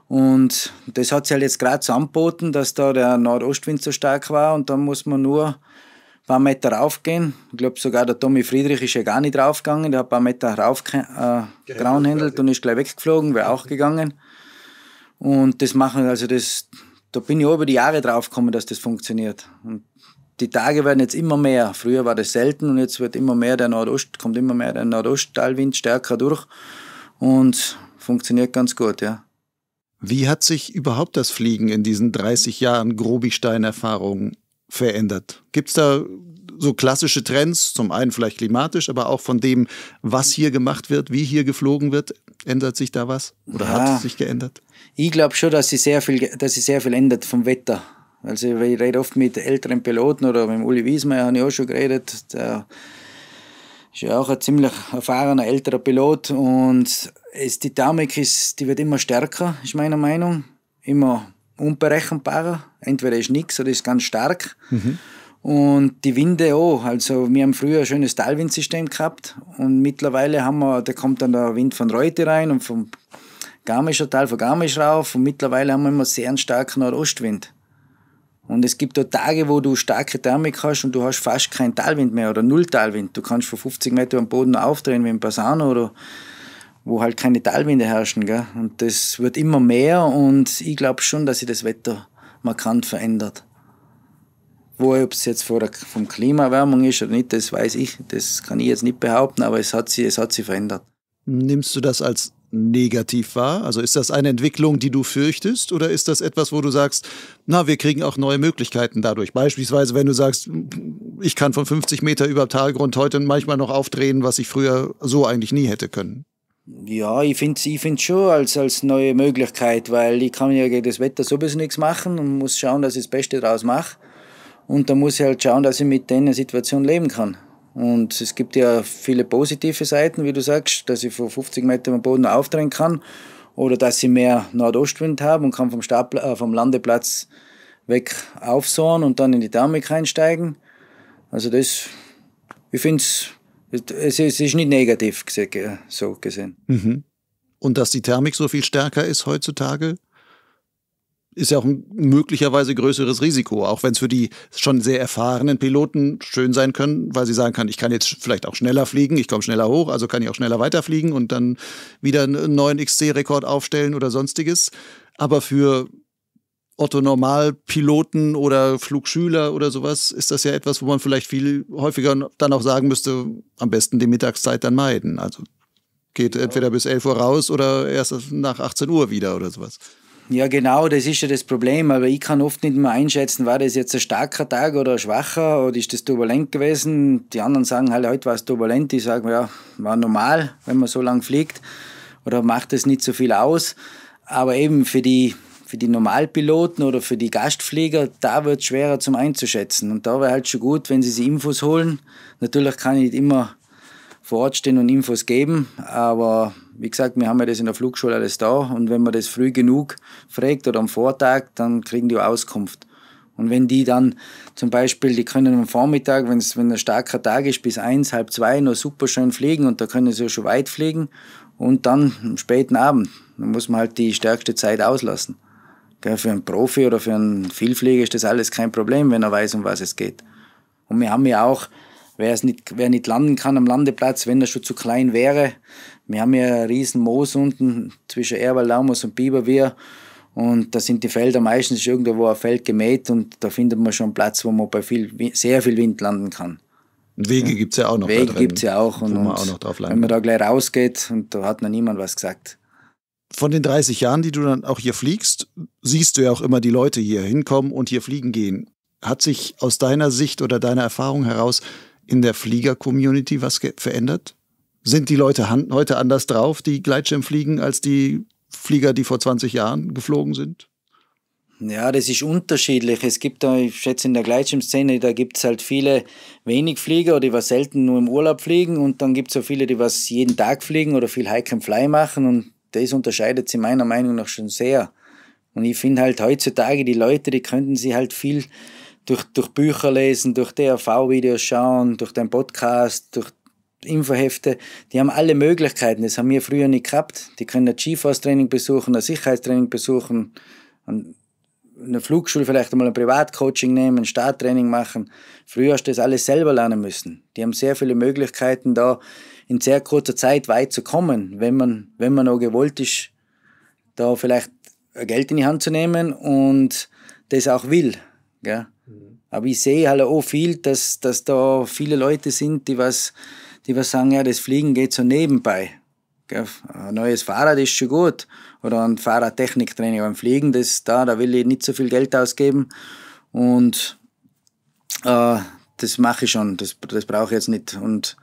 und das hat sich halt jetzt gerade so angeboten, dass da der Nordostwind so stark war und dann muss man nur ein paar Meter raufgehen. Ich glaube sogar der Tommy Friedrich ist ja gar nicht raufgegangen, der hat ein paar Meter rauf äh, und ist gleich weggeflogen, wäre auch gegangen. Und das machen, also das, da bin ich auch über die Jahre draufgekommen, dass das funktioniert. Und die Tage werden jetzt immer mehr. Früher war das selten und jetzt wird immer mehr der Nordost, kommt immer mehr der Nordostteilwind stärker durch und funktioniert ganz gut, ja. Wie hat sich überhaupt das Fliegen in diesen 30 Jahren Grobisteinerfahrung verändert? Gibt es da so klassische Trends, zum einen vielleicht klimatisch, aber auch von dem, was hier gemacht wird, wie hier geflogen wird, ändert sich da was? Oder ja, hat sich geändert? Ich glaube schon, dass sich sehr viel, dass sich sehr viel ändert vom Wetter. Also ich rede oft mit älteren Piloten oder mit Uli Wiesmeier habe ich auch schon geredet. Der ist ja auch ein ziemlich erfahrener älterer Pilot und es, die Dynamik ist, die wird immer stärker, ist meiner Meinung. Immer unberechenbarer. Entweder ist nichts oder ist ganz stark. Mhm. Und die Winde auch. Also, wir haben früher ein schönes Talwindsystem gehabt und mittlerweile haben wir, da kommt dann der Wind von Reute rein und vom Garmischer Teil von Garmisch rauf und mittlerweile haben wir immer sehr einen starken Nordostwind. Und es gibt da Tage, wo du starke Thermik hast und du hast fast keinen Talwind mehr oder null Talwind. Du kannst vor 50 Meter am Boden aufdrehen wie im Passano oder wo halt keine Talwinde herrschen. Gell? Und das wird immer mehr und ich glaube schon, dass sich das Wetter markant verändert. Wo ob es jetzt von der, vom Klimaerwärmung ist oder nicht, das weiß ich, das kann ich jetzt nicht behaupten, aber es hat sich, es hat sie verändert. Nimmst du das als negativ war? Also ist das eine Entwicklung, die du fürchtest oder ist das etwas, wo du sagst, na, wir kriegen auch neue Möglichkeiten dadurch? Beispielsweise, wenn du sagst, ich kann von 50 Meter über Talgrund heute manchmal noch aufdrehen, was ich früher so eigentlich nie hätte können. Ja, ich finde es ich find's schon als, als neue Möglichkeit, weil ich kann ja gegen das Wetter sowieso nichts machen und muss schauen, dass ich das Beste draus mache. Und da muss ich halt schauen, dass ich mit der Situation leben kann. Und es gibt ja viele positive Seiten, wie du sagst, dass ich vor 50 Metern am Boden aufdrehen kann oder dass ich mehr Nordostwind habe und kann vom, Startpla äh, vom Landeplatz weg aufsohren und dann in die Thermik einsteigen. Also das, ich finde es, es ist nicht negativ so gesehen. Mhm. Und dass die Thermik so viel stärker ist heutzutage? ist ja auch ein möglicherweise größeres Risiko, auch wenn es für die schon sehr erfahrenen Piloten schön sein können, weil sie sagen kann, ich kann jetzt vielleicht auch schneller fliegen, ich komme schneller hoch, also kann ich auch schneller weiterfliegen und dann wieder einen neuen XC-Rekord aufstellen oder sonstiges. Aber für Otto Normalpiloten oder Flugschüler oder sowas ist das ja etwas, wo man vielleicht viel häufiger dann auch sagen müsste, am besten die Mittagszeit dann meiden. Also geht entweder bis 11 Uhr raus oder erst nach 18 Uhr wieder oder sowas. Ja, genau, das ist ja das Problem. Aber ich kann oft nicht mehr einschätzen, war das jetzt ein starker Tag oder ein schwacher oder ist das turbulent gewesen? Die anderen sagen halt, heute war es turbulent. Ich sage, ja, war normal, wenn man so lange fliegt oder macht es nicht so viel aus. Aber eben für die, für die Normalpiloten oder für die Gastflieger, da wird es schwerer zum Einzuschätzen. Und da wäre halt schon gut, wenn sie sich Infos holen. Natürlich kann ich nicht immer vor Ort stehen und Infos geben, aber wie gesagt, wir haben ja das in der Flugschule alles da und wenn man das früh genug fragt oder am Vortag, dann kriegen die Auskunft. Und wenn die dann zum Beispiel, die können am Vormittag, wenn's, wenn ein starker Tag ist, bis eins, halb zwei noch super schön fliegen und da können sie ja schon weit fliegen und dann am späten Abend, dann muss man halt die stärkste Zeit auslassen. für einen Profi oder für einen Vielflieger ist das alles kein Problem, wenn er weiß, um was es geht. Und wir haben ja auch, wer, es nicht, wer nicht landen kann am Landeplatz, wenn er schon zu klein wäre, wir haben ja riesen Moos unten zwischen Erwald, Laumers und Biberwehr. Und da sind die Felder meistens irgendwo ein Feld gemäht und da findet man schon Platz, wo man bei viel, sehr viel Wind landen kann. Wege gibt es ja auch noch. Wege gibt es ja auch. Und, man auch noch drauf landen. Wenn man da gleich rausgeht und da hat noch niemand was gesagt. Von den 30 Jahren, die du dann auch hier fliegst, siehst du ja auch immer die Leute hier hinkommen und hier fliegen gehen. Hat sich aus deiner Sicht oder deiner Erfahrung heraus in der Flieger-Community was verändert? Sind die Leute heute anders drauf, die Gleitschirm fliegen, als die Flieger, die vor 20 Jahren geflogen sind? Ja, das ist unterschiedlich. Es gibt da, ich schätze in der Gleitschirmszene, da gibt es halt viele wenig Flieger, die was selten nur im Urlaub fliegen und dann gibt es so viele, die was jeden Tag fliegen oder viel Hike and Fly machen und das unterscheidet sie meiner Meinung nach schon sehr. Und ich finde halt heutzutage, die Leute, die könnten sie halt viel durch, durch Bücher lesen, durch DRV-Videos schauen, durch den Podcast, durch Infohefte, die haben alle Möglichkeiten, das haben wir früher nicht gehabt. Die können ein Skifahrstraining besuchen, ein Sicherheitstraining besuchen, eine Flugschule vielleicht einmal ein Privatcoaching nehmen, ein Starttraining machen. Früher hast du das alles selber lernen müssen. Die haben sehr viele Möglichkeiten, da in sehr kurzer Zeit weit zu kommen, wenn man, wenn man auch gewollt ist, da vielleicht Geld in die Hand zu nehmen und das auch will. Gell? Mhm. Aber ich sehe halt auch viel, dass, dass da viele Leute sind, die was die was sagen, ja, das Fliegen geht so nebenbei. Ein neues Fahrrad ist schon gut oder ein Fahrradtechniktraining. Beim Fliegen, das da, da will ich nicht so viel Geld ausgeben und äh, das mache ich schon, das, das brauche ich jetzt nicht. Und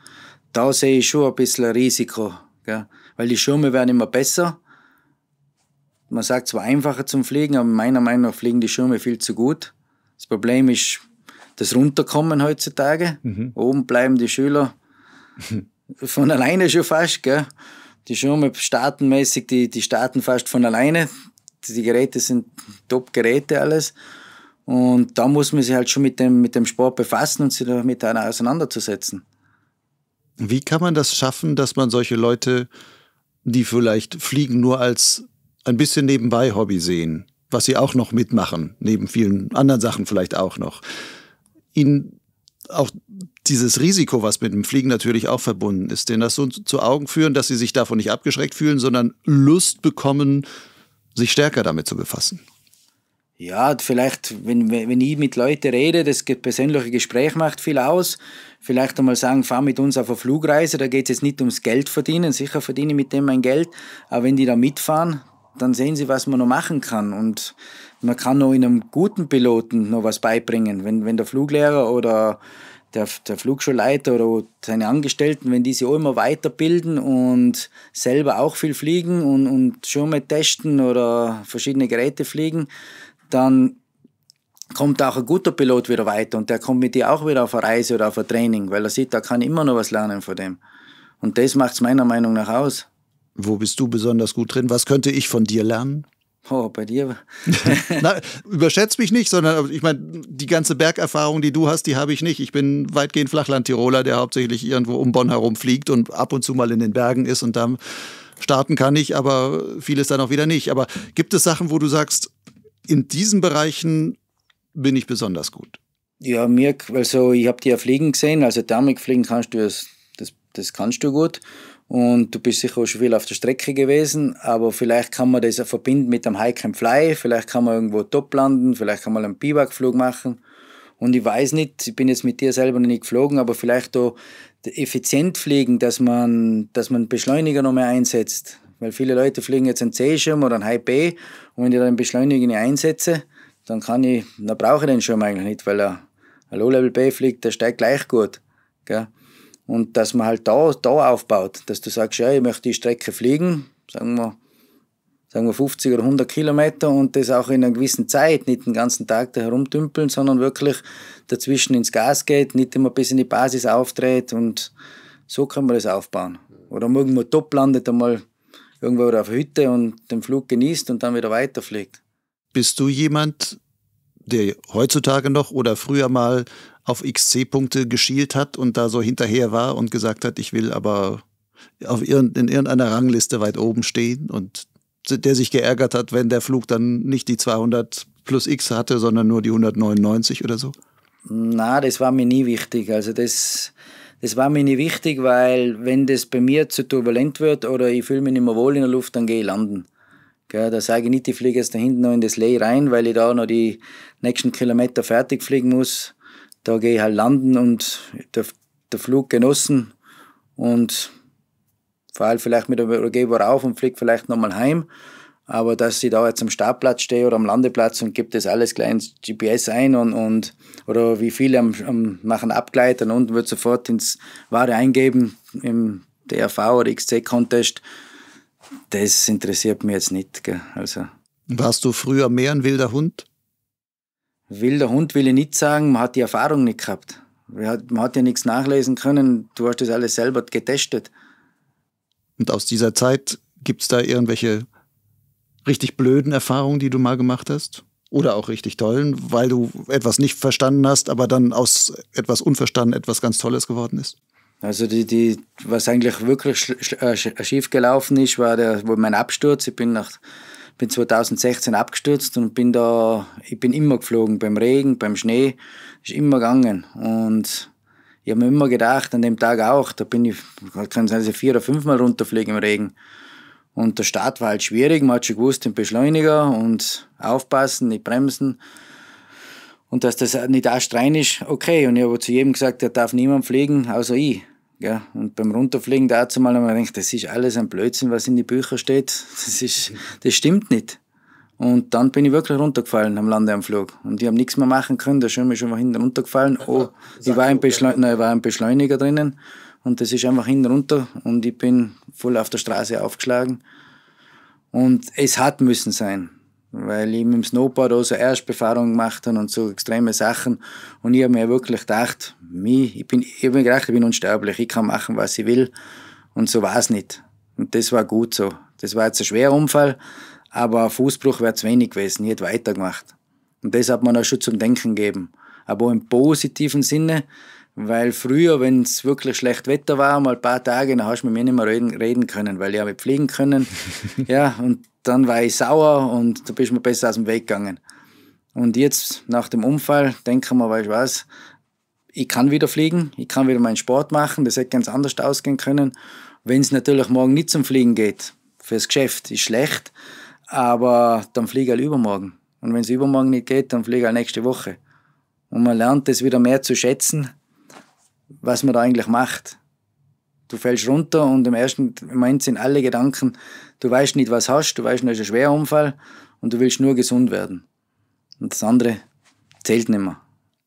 da sehe ich schon ein bisschen ein Risiko, gell? weil die Schirme werden immer besser. Man sagt zwar einfacher zum Fliegen, aber meiner Meinung nach fliegen die Schirme viel zu gut. Das Problem ist das Runterkommen heutzutage. Mhm. Oben bleiben die Schüler von alleine schon fast, gell? Die Schirme staatenmäßig, die, die starten fast von alleine. Die Geräte sind Top-Geräte, alles. Und da muss man sich halt schon mit dem, mit dem Sport befassen und sich damit auseinanderzusetzen. Wie kann man das schaffen, dass man solche Leute, die vielleicht Fliegen nur als ein bisschen nebenbei Hobby sehen, was sie auch noch mitmachen, neben vielen anderen Sachen vielleicht auch noch, ihnen auch dieses Risiko, was mit dem Fliegen natürlich auch verbunden ist, denen das so zu Augen führen, dass sie sich davon nicht abgeschreckt fühlen, sondern Lust bekommen, sich stärker damit zu befassen. Ja, vielleicht, wenn, wenn ich mit Leuten rede, das persönliche Gespräch macht viel aus. Vielleicht einmal sagen, fahr mit uns auf eine Flugreise, da geht es jetzt nicht ums Geld verdienen, sicher verdiene ich mit dem mein Geld, aber wenn die da mitfahren, dann sehen sie, was man noch machen kann. Und man kann noch in einem guten Piloten noch was beibringen. Wenn, wenn der Fluglehrer oder der, der Flugschulleiter oder seine Angestellten, wenn die sich auch immer weiterbilden und selber auch viel fliegen und, und Schirme testen oder verschiedene Geräte fliegen, dann kommt auch ein guter Pilot wieder weiter und der kommt mit dir auch wieder auf eine Reise oder auf ein Training, weil er sieht, da kann immer noch was lernen von dem. Und das macht es meiner Meinung nach aus. Wo bist du besonders gut drin? Was könnte ich von dir lernen? Oh, bei dir. Na, überschätzt mich nicht, sondern ich meine, die ganze Bergerfahrung, die du hast, die habe ich nicht. Ich bin weitgehend Flachlandtiroler, der hauptsächlich irgendwo um Bonn herum fliegt und ab und zu mal in den Bergen ist und dann starten kann ich, aber vieles dann auch wieder nicht. Aber gibt es Sachen, wo du sagst, in diesen Bereichen bin ich besonders gut? Ja, Mirk, also ich habe dir ja fliegen gesehen, also Thermik fliegen kannst du das, das kannst du gut. Und du bist sicher auch schon viel auf der Strecke gewesen, aber vielleicht kann man das ja verbinden mit einem Hike and Fly, vielleicht kann man irgendwo top landen, vielleicht kann man einen Biwakflug machen. Und ich weiß nicht, ich bin jetzt mit dir selber noch nicht geflogen, aber vielleicht auch effizient fliegen, dass man, dass man Beschleuniger noch mehr einsetzt. Weil viele Leute fliegen jetzt einen C-Schirm oder einen High B und wenn ich dann einen Beschleuniger nicht einsetze, dann kann ich, dann brauche ich den Schirm eigentlich nicht, weil ein Low-Level B fliegt, der steigt gleich gut. Gell? Und dass man halt da, da aufbaut, dass du sagst, ja, ich möchte die Strecke fliegen, sagen wir, sagen wir 50 oder 100 Kilometer und das auch in einer gewissen Zeit, nicht den ganzen Tag da herumtümpeln, sondern wirklich dazwischen ins Gas geht, nicht immer bis in die Basis auftritt und so kann man das aufbauen. Oder man irgendwo top landet einmal irgendwo auf der Hütte und den Flug genießt und dann wieder weiterfliegt. Bist du jemand, der heutzutage noch oder früher mal auf XC-Punkte geschielt hat und da so hinterher war und gesagt hat, ich will aber auf in irgendeiner Rangliste weit oben stehen und der sich geärgert hat, wenn der Flug dann nicht die 200 plus X hatte, sondern nur die 199 oder so? Na, das war mir nie wichtig. Also das, das war mir nie wichtig, weil wenn das bei mir zu turbulent wird oder ich fühle mich nicht mehr wohl in der Luft, dann gehe ich landen. Gell, da sage ich nicht, ich fliege jetzt da hinten noch in das Lay rein, weil ich da noch die nächsten Kilometer fertig fliegen muss da gehe ich halt landen und der, der Flug genossen und fahre vielleicht mit dem Urgeber rauf und fliege vielleicht nochmal heim. Aber dass ich da jetzt am Startplatz stehe oder am Landeplatz und gebe das alles gleich ins GPS ein und, und oder wie viele am, am machen Abgleiter und unten wird sofort ins Ware eingeben im DRV oder XC-Contest. Das interessiert mich jetzt nicht. Gell? Also. Warst du früher mehr ein wilder Hund? Wilder Hund will ich nicht sagen, man hat die Erfahrung nicht gehabt. Man hat ja nichts nachlesen können, du hast das alles selber getestet. Und aus dieser Zeit gibt es da irgendwelche richtig blöden Erfahrungen, die du mal gemacht hast? Oder auch richtig tollen, weil du etwas nicht verstanden hast, aber dann aus etwas unverstanden etwas ganz Tolles geworden ist? Also die, die, was eigentlich wirklich äh, schief gelaufen ist, war der, wo mein Absturz. Ich bin nach bin 2016 abgestürzt und bin da, ich bin immer geflogen, beim Regen, beim Schnee, ist immer gegangen. Und ich habe mir immer gedacht, an dem Tag auch, da bin ich, kann sein, vier oder fünfmal runterfliegen im Regen. Und der Start war halt schwierig, man hat schon gewusst, den Beschleuniger und aufpassen, nicht bremsen. Und dass das nicht erst rein ist, okay. Und ich habe zu jedem gesagt, da darf niemand fliegen, außer ich. Ja, und beim Runterfliegen dazu mal einmal denkt, das ist alles ein Blödsinn, was in die Bücher steht. Das ist, das stimmt nicht. Und dann bin ich wirklich runtergefallen am Landeanflug. Und ich habe nichts mehr machen können. da Der Schirm schon mal hinten runtergefallen. Oh, ich war, im Beschleuniger, ich war im Beschleuniger drinnen. Und das ist einfach hinten runter. Und ich bin voll auf der Straße aufgeschlagen. Und es hat müssen sein weil ich mit dem Snowboard auch so Erstbefahrungen gemacht habe und so extreme Sachen. Und ich habe mir wirklich gedacht, ich, bin, ich bin, mir gedacht, ich bin unsterblich, ich kann machen, was ich will. Und so war es nicht. Und das war gut so. Das war jetzt ein schwerer Unfall, aber ein Fußbruch wäre zu wenig gewesen. Ich hätte weitergemacht. Und das hat mir auch schon zum Denken gegeben. Aber im positiven Sinne, weil früher, wenn es wirklich schlecht Wetter war, mal ein paar Tage, dann hast du mit mir nicht mehr reden, reden können, weil ich habe fliegen können. ja, und dann war ich sauer und da bist du mir besser aus dem Weg gegangen. Und jetzt, nach dem Unfall, denke ich mir, weißt du was, ich kann wieder fliegen, ich kann wieder meinen Sport machen, das hätte ganz anders ausgehen können. Wenn es natürlich morgen nicht zum Fliegen geht, fürs Geschäft ist schlecht, aber dann fliege ich halt übermorgen. Und wenn es übermorgen nicht geht, dann fliege ich halt nächste Woche. Und man lernt das wieder mehr zu schätzen, was man da eigentlich macht. Du fällst runter und im ersten Moment sind alle Gedanken du weißt nicht, was hast, du weißt, du hast einen Schwerunfall und du willst nur gesund werden. Und das andere zählt nicht mehr.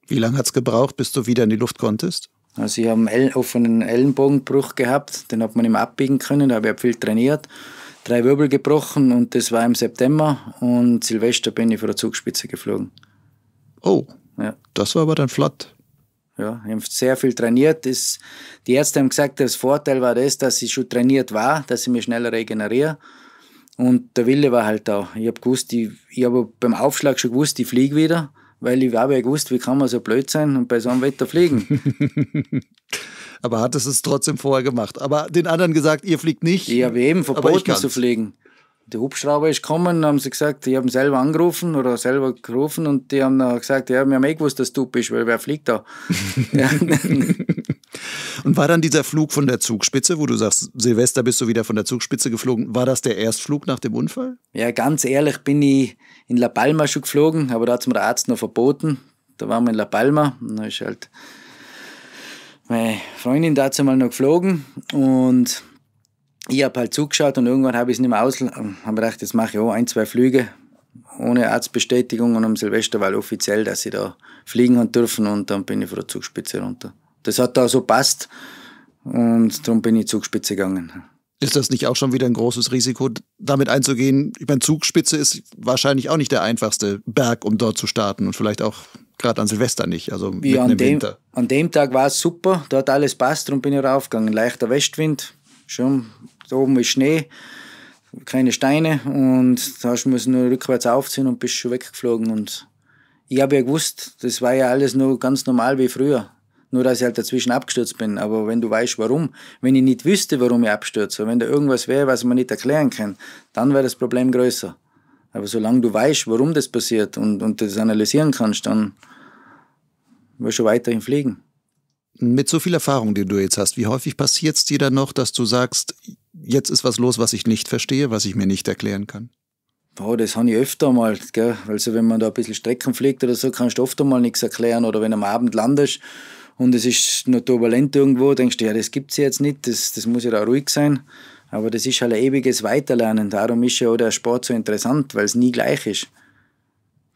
Wie lange hat es gebraucht, bis du wieder in die Luft konntest? Also ich habe einen offenen Ellenbogenbruch gehabt, den hat man nicht mehr abbiegen können, da habe ich viel trainiert. Drei Wirbel gebrochen und das war im September und Silvester bin ich vor der Zugspitze geflogen. Oh, ja. das war aber dann flott. Ja, ich habe sehr viel trainiert. Das, die Ärzte haben gesagt, das Vorteil war das, dass ich schon trainiert war, dass ich mich schneller regeneriere. Und der Wille war halt da. Ich habe gewusst, ich, ich habe beim Aufschlag schon gewusst, ich fliege wieder, weil ich habe ja gewusst, wie kann man so blöd sein und bei so einem Wetter fliegen. aber hattest es trotzdem vorher gemacht. Aber den anderen gesagt, ihr fliegt nicht. Ich habe eben verboten zu fliegen der Hubschrauber ist gekommen, haben sie gesagt, die haben selber angerufen oder selber gerufen und die haben dann gesagt, ja, wir haben eh gewusst, dass du bist, weil wer fliegt da? und war dann dieser Flug von der Zugspitze, wo du sagst, Silvester bist du wieder von der Zugspitze geflogen, war das der Erstflug nach dem Unfall? Ja, ganz ehrlich bin ich in La Palma schon geflogen, aber da hat es mir der Arzt noch verboten. Da waren wir in La Palma und da ist halt meine Freundin dazu mal noch geflogen und ich habe halt zugeschaut und irgendwann habe ich es nicht mehr aus, habe gedacht, jetzt mache ich auch ein, zwei Flüge ohne Arztbestätigung und am Silvester war offiziell, dass ich da fliegen haben dürfen und dann bin ich von der Zugspitze runter. Das hat da so passt und darum bin ich Zugspitze gegangen. Ist das nicht auch schon wieder ein großes Risiko, damit einzugehen? Ich meine, Zugspitze ist wahrscheinlich auch nicht der einfachste Berg, um dort zu starten und vielleicht auch gerade an Silvester nicht, also mitten ja, an im dem, Winter. An dem Tag war es super, da hat alles passt, darum bin ich raufgegangen. Leichter Westwind, schon da oben ist Schnee, keine Steine und da musst du nur rückwärts aufziehen und bist schon weggeflogen. Und ich habe ja gewusst, das war ja alles nur ganz normal wie früher. Nur, dass ich halt dazwischen abgestürzt bin. Aber wenn du weißt, warum, wenn ich nicht wüsste, warum ich abstürze, wenn da irgendwas wäre, was man nicht erklären kann, dann wäre das Problem größer. Aber solange du weißt, warum das passiert und, und das analysieren kannst, dann wirst du weiterhin fliegen. Mit so viel Erfahrung, die du jetzt hast, wie häufig passiert es dir dann noch, dass du sagst, jetzt ist was los, was ich nicht verstehe, was ich mir nicht erklären kann? Oh, das habe ich öfter mal. Gell? Also wenn man da ein bisschen Strecken fliegt oder so, kannst du oft einmal nichts erklären. Oder wenn du am Abend landest und es ist noch turbulent irgendwo, denkst du, ja, das gibt es jetzt nicht, das, das muss ja da ruhig sein. Aber das ist halt ein ewiges Weiterlernen. Darum ist ja auch der Sport so interessant, weil es nie gleich ist.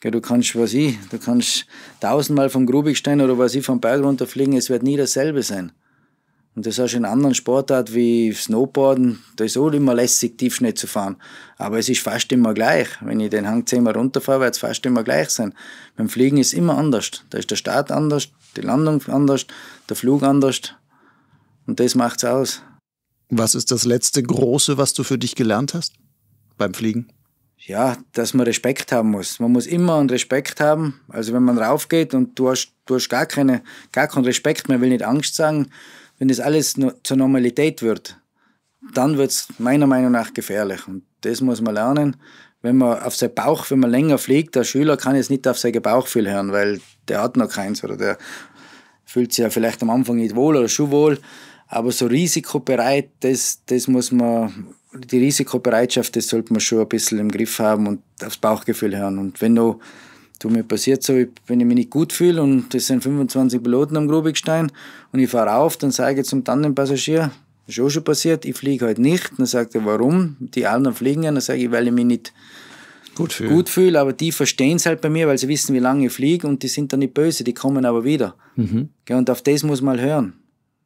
Gell, du kannst, was ich, du kannst tausendmal vom Grubigstein oder was ich vom Berg runterfliegen, es wird nie dasselbe sein. Und das hast du in anderen Sportarten wie Snowboarden, da ist auch immer lässig, Tiefschnee zu fahren. Aber es ist fast immer gleich. Wenn ich den Hang zehnmal runterfahre, wird es fast immer gleich sein. Beim Fliegen ist es immer anders. Da ist der Start anders, die Landung anders, der Flug anders. Und das macht es aus. Was ist das letzte Große, was du für dich gelernt hast beim Fliegen? Ja, dass man Respekt haben muss. Man muss immer einen Respekt haben. Also wenn man raufgeht und du hast, du hast gar, keine, gar keinen Respekt, man will nicht Angst sagen, wenn das alles zur Normalität wird, dann wird es meiner Meinung nach gefährlich. Und das muss man lernen. Wenn man auf seinen Bauch, wenn man länger fliegt, der Schüler kann jetzt nicht auf sein viel hören, weil der hat noch keins oder der fühlt sich ja vielleicht am Anfang nicht wohl oder schon wohl. Aber so risikobereit, das, das muss man, die Risikobereitschaft, das sollte man schon ein bisschen im Griff haben und aufs Bauchgefühl hören. Und wenn du Du, mir passiert so, wenn ich mich nicht gut fühle und das sind 25 Piloten am Grubigstein und ich fahre auf, dann sage ich zum Tandempassagier, das ist auch schon passiert, ich fliege heute halt nicht. Dann sagt er, warum? Die anderen fliegen ja, dann sage ich, weil ich mich nicht gut fühle. Gut fühl, aber die verstehen es halt bei mir, weil sie wissen, wie lange ich fliege und die sind dann nicht böse, die kommen aber wieder. Mhm. und auf das muss man hören.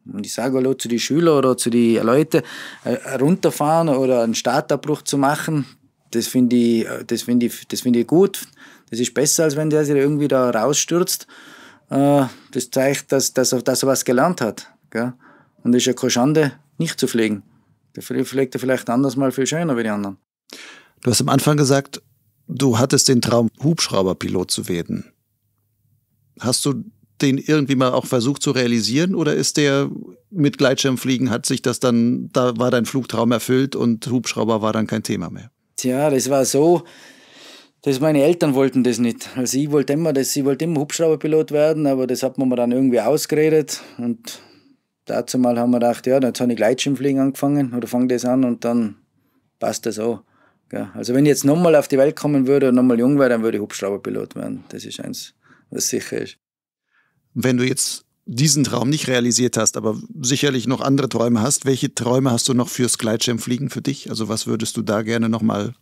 Und ich sage hallo zu den Schülern oder zu den Leuten, äh, runterfahren oder einen Startabbruch zu machen, das finde ich, äh, find ich, find ich gut. Das ist besser, als wenn der sich irgendwie da rausstürzt. Äh, das zeigt, dass, dass, er, dass er was gelernt hat. Und das ist ja keine Schande, nicht zu pflegen. Der pflegt er vielleicht anders mal viel schöner wie die anderen. Du hast am Anfang gesagt, du hattest den Traum, Hubschrauberpilot zu werden. Hast du den irgendwie mal auch versucht zu realisieren oder ist der mit Gleitschirmfliegen hat sich das dann, da war dein Flugtraum erfüllt und Hubschrauber war dann kein Thema mehr? Tja, das war so, das meine Eltern wollten das nicht. Also ich wollte immer das, ich wollte immer Hubschrauberpilot werden, aber das hat man mir dann irgendwie ausgeredet und dazu mal haben wir gedacht, ja, dann habe ich Gleitschirmfliegen angefangen oder fange das an und dann passt das auch. Ja, also wenn ich jetzt nochmal auf die Welt kommen würde und nochmal jung wäre, dann würde ich Hubschrauberpilot werden. Das ist eins, was sicher ist. Wenn du jetzt diesen Traum nicht realisiert hast, aber sicherlich noch andere Träume hast, welche Träume hast du noch fürs Gleitschirmfliegen für dich? Also was würdest du da gerne nochmal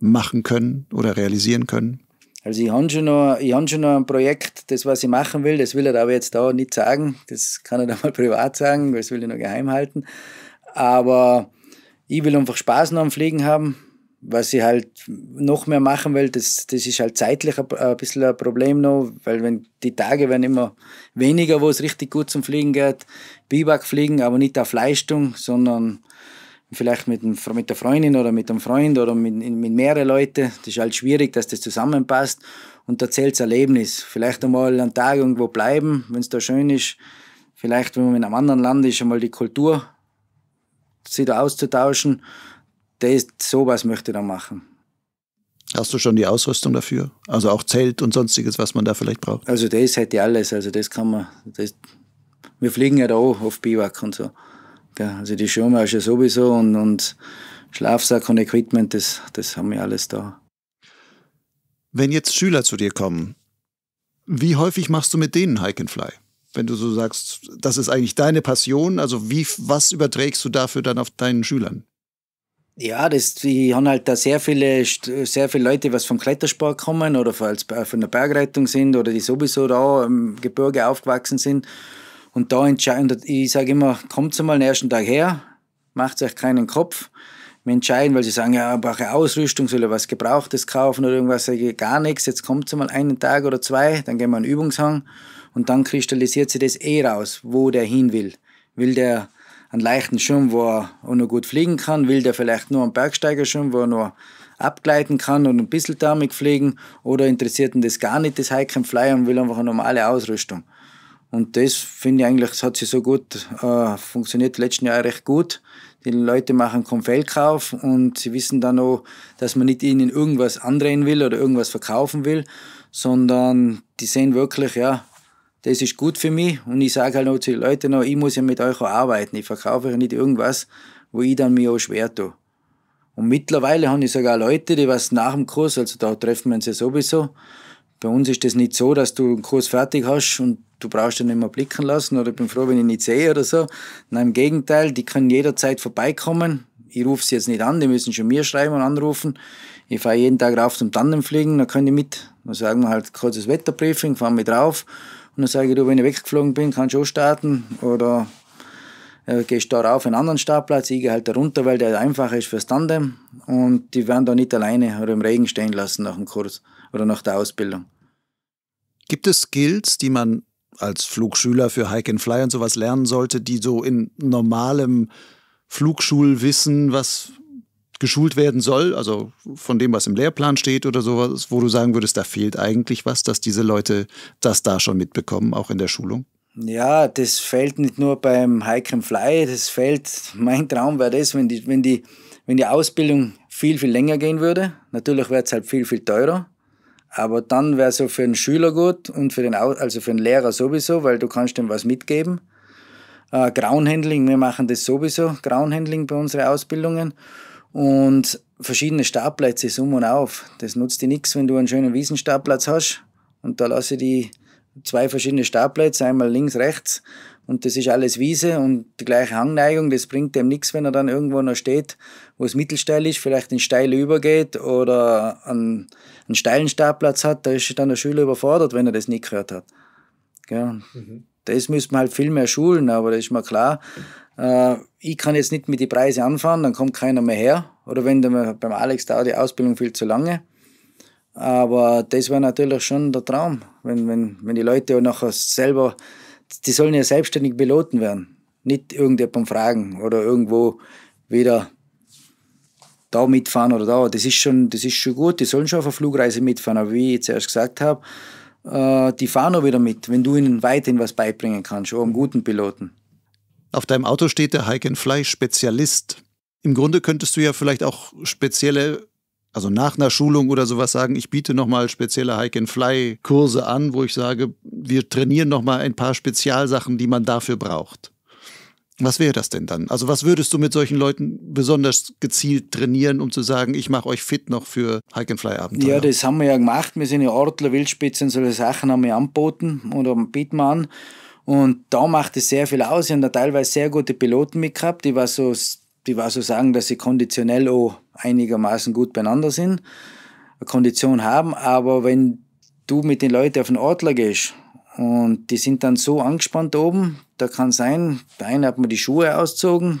machen können oder realisieren können? Also ich habe schon, noch, hab schon noch ein Projekt, das was ich machen will, das will ich aber jetzt da nicht sagen. Das kann ich da mal privat sagen, weil das will ich noch geheim halten. Aber ich will einfach Spaß noch am Fliegen haben. Was ich halt noch mehr machen will, das, das ist halt zeitlich ein, ein bisschen ein Problem noch, weil wenn die Tage werden immer weniger, wo es richtig gut zum Fliegen geht. Biwak fliegen, aber nicht auf Leistung, sondern vielleicht mit, dem, mit der Freundin oder mit einem Freund oder mit, mit mehreren Leuten. Das ist halt schwierig, dass das zusammenpasst. Und da zählt das Erlebnis. Vielleicht einmal einen Tag irgendwo bleiben, wenn es da schön ist. Vielleicht, wenn man in einem anderen Land ist, einmal die Kultur sich da auszutauschen. Das, sowas möchte ich da machen. Hast du schon die Ausrüstung dafür? Also auch Zelt und sonstiges, was man da vielleicht braucht? Also das hätte ich alles. Also das kann man. Das, wir fliegen ja da auch auf Biwak und so. Also die Schirmwäsche sowieso und, und Schlafsack und Equipment, das, das haben wir alles da. Wenn jetzt Schüler zu dir kommen, wie häufig machst du mit denen Hike and Fly? Wenn du so sagst, das ist eigentlich deine Passion, also wie, was überträgst du dafür dann auf deinen Schülern? Ja, das, die haben halt da sehr viele, sehr viele Leute, was vom Klettersport kommen oder äh, von der Bergrettung sind oder die sowieso da im Gebirge aufgewachsen sind. Und da entscheiden, ich sage immer, kommt mal den ersten Tag her, macht euch keinen Kopf. Wir entscheiden, weil sie sagen, ja, brauche Ausrüstung, soll er was Gebrauchtes kaufen oder irgendwas, sage ich, gar nichts. Jetzt kommt mal einen Tag oder zwei, dann gehen wir einen Übungshang und dann kristallisiert sich das eh raus, wo der hin will. Will der einen leichten Schirm, wo er auch noch gut fliegen kann? Will der vielleicht nur einen Bergsteigerschirm, wo er nur abgleiten kann und ein bisschen damit fliegen? Oder interessiert ihn das gar nicht, das Hiking Fly, und will einfach eine normale Ausrüstung? Und das finde ich eigentlich, das hat sich so gut äh, funktioniert, die letzten Jahre recht gut. Die Leute machen Kompfeldkauf und sie wissen dann auch, dass man nicht ihnen irgendwas andrehen will oder irgendwas verkaufen will, sondern die sehen wirklich, ja, das ist gut für mich. Und ich sage halt noch zu den Leuten noch, ich muss ja mit euch auch arbeiten. Ich verkaufe euch nicht irgendwas, wo ich dann mir auch schwer tue. Und mittlerweile habe ich sogar Leute, die was nach dem Kurs, also da treffen wir uns ja sowieso, bei uns ist das nicht so, dass du einen Kurs fertig hast und du brauchst ihn nicht mehr blicken lassen oder ich bin froh, wenn ich ihn nicht sehe oder so. Nein, im Gegenteil, die können jederzeit vorbeikommen. Ich rufe sie jetzt nicht an, die müssen schon mir schreiben und anrufen. Ich fahre jeden Tag rauf zum Tandem fliegen, dann können die mit. Dann sagen wir halt kurzes Wetterbriefing, fahren mit drauf und dann sage ich, du, wenn ich weggeflogen bin, kannst du auch starten oder äh, gehst da rauf einen anderen Startplatz, ich gehe halt da runter, weil der einfacher ist fürs Tandem und die werden da nicht alleine oder im Regen stehen lassen nach dem Kurs oder nach der Ausbildung. Gibt es Skills, die man als Flugschüler für Hike and Fly und sowas lernen sollte, die so in normalem Flugschulwissen, was geschult werden soll, also von dem, was im Lehrplan steht oder sowas, wo du sagen würdest, da fehlt eigentlich was, dass diese Leute das da schon mitbekommen, auch in der Schulung? Ja, das fällt nicht nur beim Hike and Fly, das fällt, mein Traum wäre das, wenn die, wenn, die, wenn die Ausbildung viel, viel länger gehen würde. Natürlich wäre es halt viel, viel teurer. Aber dann wäre es ja für den Schüler gut und für den, also für den Lehrer sowieso, weil du kannst ihm was mitgeben. Äh, Groundhandling, wir machen das sowieso, Groundhandling bei unseren Ausbildungen. Und verschiedene Startplätze um und auf. Das nutzt dir nichts, wenn du einen schönen Wiesenstartplatz hast. Und da lasse ich die zwei verschiedene Startplätze, einmal links, rechts. Und das ist alles Wiese und die gleiche Hangneigung. Das bringt dem nichts, wenn er dann irgendwo noch steht, wo es mittelsteil ist, vielleicht in Steile übergeht oder an einen steilen Startplatz hat, da ist dann der Schüler überfordert, wenn er das nicht gehört hat. Gell? Mhm. Das müssen wir halt viel mehr schulen, aber das ist mir klar. Äh, ich kann jetzt nicht mit den Preisen anfahren, dann kommt keiner mehr her. Oder wenn dann beim Alex dauert die Ausbildung viel zu lange. Aber das wäre natürlich schon der Traum, wenn, wenn, wenn die Leute auch nachher selber, die sollen ja selbstständig beloten werden. Nicht irgendjemanden fragen oder irgendwo wieder da mitfahren oder da. Das ist schon, das ist schon gut, die sollen schon auf eine Flugreise mitfahren. Aber wie ich zuerst gesagt habe, äh, die fahren auch wieder mit, wenn du ihnen weiterhin was beibringen kannst, auch einen guten Piloten. Auf deinem Auto steht der Heiken Fleisch Spezialist. Im Grunde könntest du ja vielleicht auch spezielle also nach einer Schulung oder sowas sagen, ich biete nochmal spezielle hike fly kurse an, wo ich sage, wir trainieren nochmal ein paar Spezialsachen, die man dafür braucht. Was wäre das denn dann? Also was würdest du mit solchen Leuten besonders gezielt trainieren, um zu sagen, ich mache euch fit noch für Hike and Fly Abenteuer? Ja, das haben wir ja gemacht. Wir sind ja Ortler, Wildspitzen, solche Sachen haben wir anboten oder bieten wir an. Und da macht es sehr viel aus. Wir haben da teilweise sehr gute Piloten mit gehabt, die war so, die war so sagen, dass sie konditionell auch einigermaßen gut beieinander sind, eine Kondition haben. Aber wenn du mit den Leuten auf den Ortler gehst und die sind dann so angespannt oben, da kann sein, der eine hat mir die Schuhe auszogen,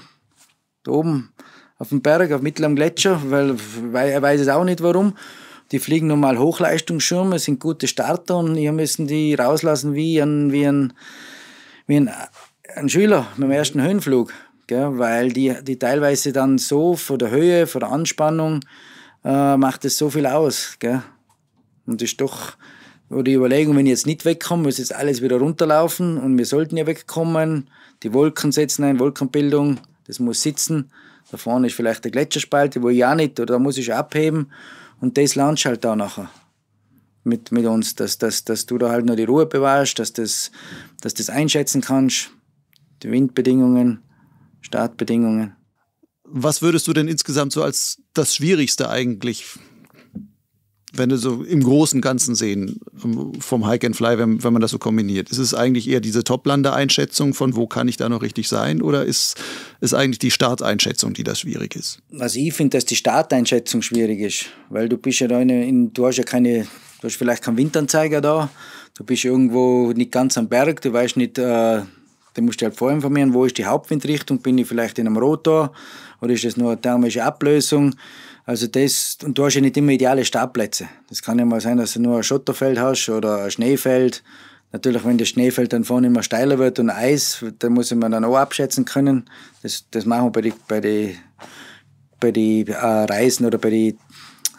da oben auf dem Berg, auf mittlerem Gletscher, weil, weil er weiß es auch nicht warum. Die fliegen normal Hochleistungsschirme, sind gute Starter und ihr müssen die rauslassen wie ein, wie ein, wie ein, ein Schüler beim ersten Höhenflug. Gell? Weil die, die teilweise dann so vor der Höhe, vor der Anspannung, äh, macht es so viel aus. Gell? Und das ist doch, oder die Überlegung, wenn ich jetzt nicht wegkomme, muss jetzt alles wieder runterlaufen und wir sollten ja wegkommen. Die Wolken setzen ein, Wolkenbildung, das muss sitzen. Da vorne ist vielleicht eine Gletscherspalte, wo ich auch nicht, oder da muss ich abheben. Und das lernst halt da nachher mit, mit uns, dass, dass, dass du da halt noch die Ruhe bewahrst, dass das, dass das einschätzen kannst, die Windbedingungen, Startbedingungen. Was würdest du denn insgesamt so als das Schwierigste eigentlich wenn du so im großen Ganzen sehen, ähm, vom Hike and Fly, wenn, wenn man das so kombiniert? Ist es eigentlich eher diese top lande einschätzung von wo kann ich da noch richtig sein oder ist es eigentlich die Starteinschätzung, die da schwierig ist? Also ich finde, dass die Starteinschätzung schwierig ist, weil du bist ja da in, in du hast ja keine, du hast vielleicht keinen Windanzeiger da, du bist irgendwo nicht ganz am Berg, du weißt nicht, äh, dann musst du halt informieren, wo ist die Hauptwindrichtung, bin ich vielleicht in einem Rotor oder ist das nur eine thermische Ablösung? Also das, und du hast ja nicht immer ideale Startplätze. Das kann ja mal sein, dass du nur ein Schotterfeld hast oder ein Schneefeld. Natürlich, wenn das Schneefeld dann vorne immer steiler wird und Eis, dann muss man dann auch abschätzen können. Das, das machen wir bei den bei die, bei die, äh, Reisen oder bei den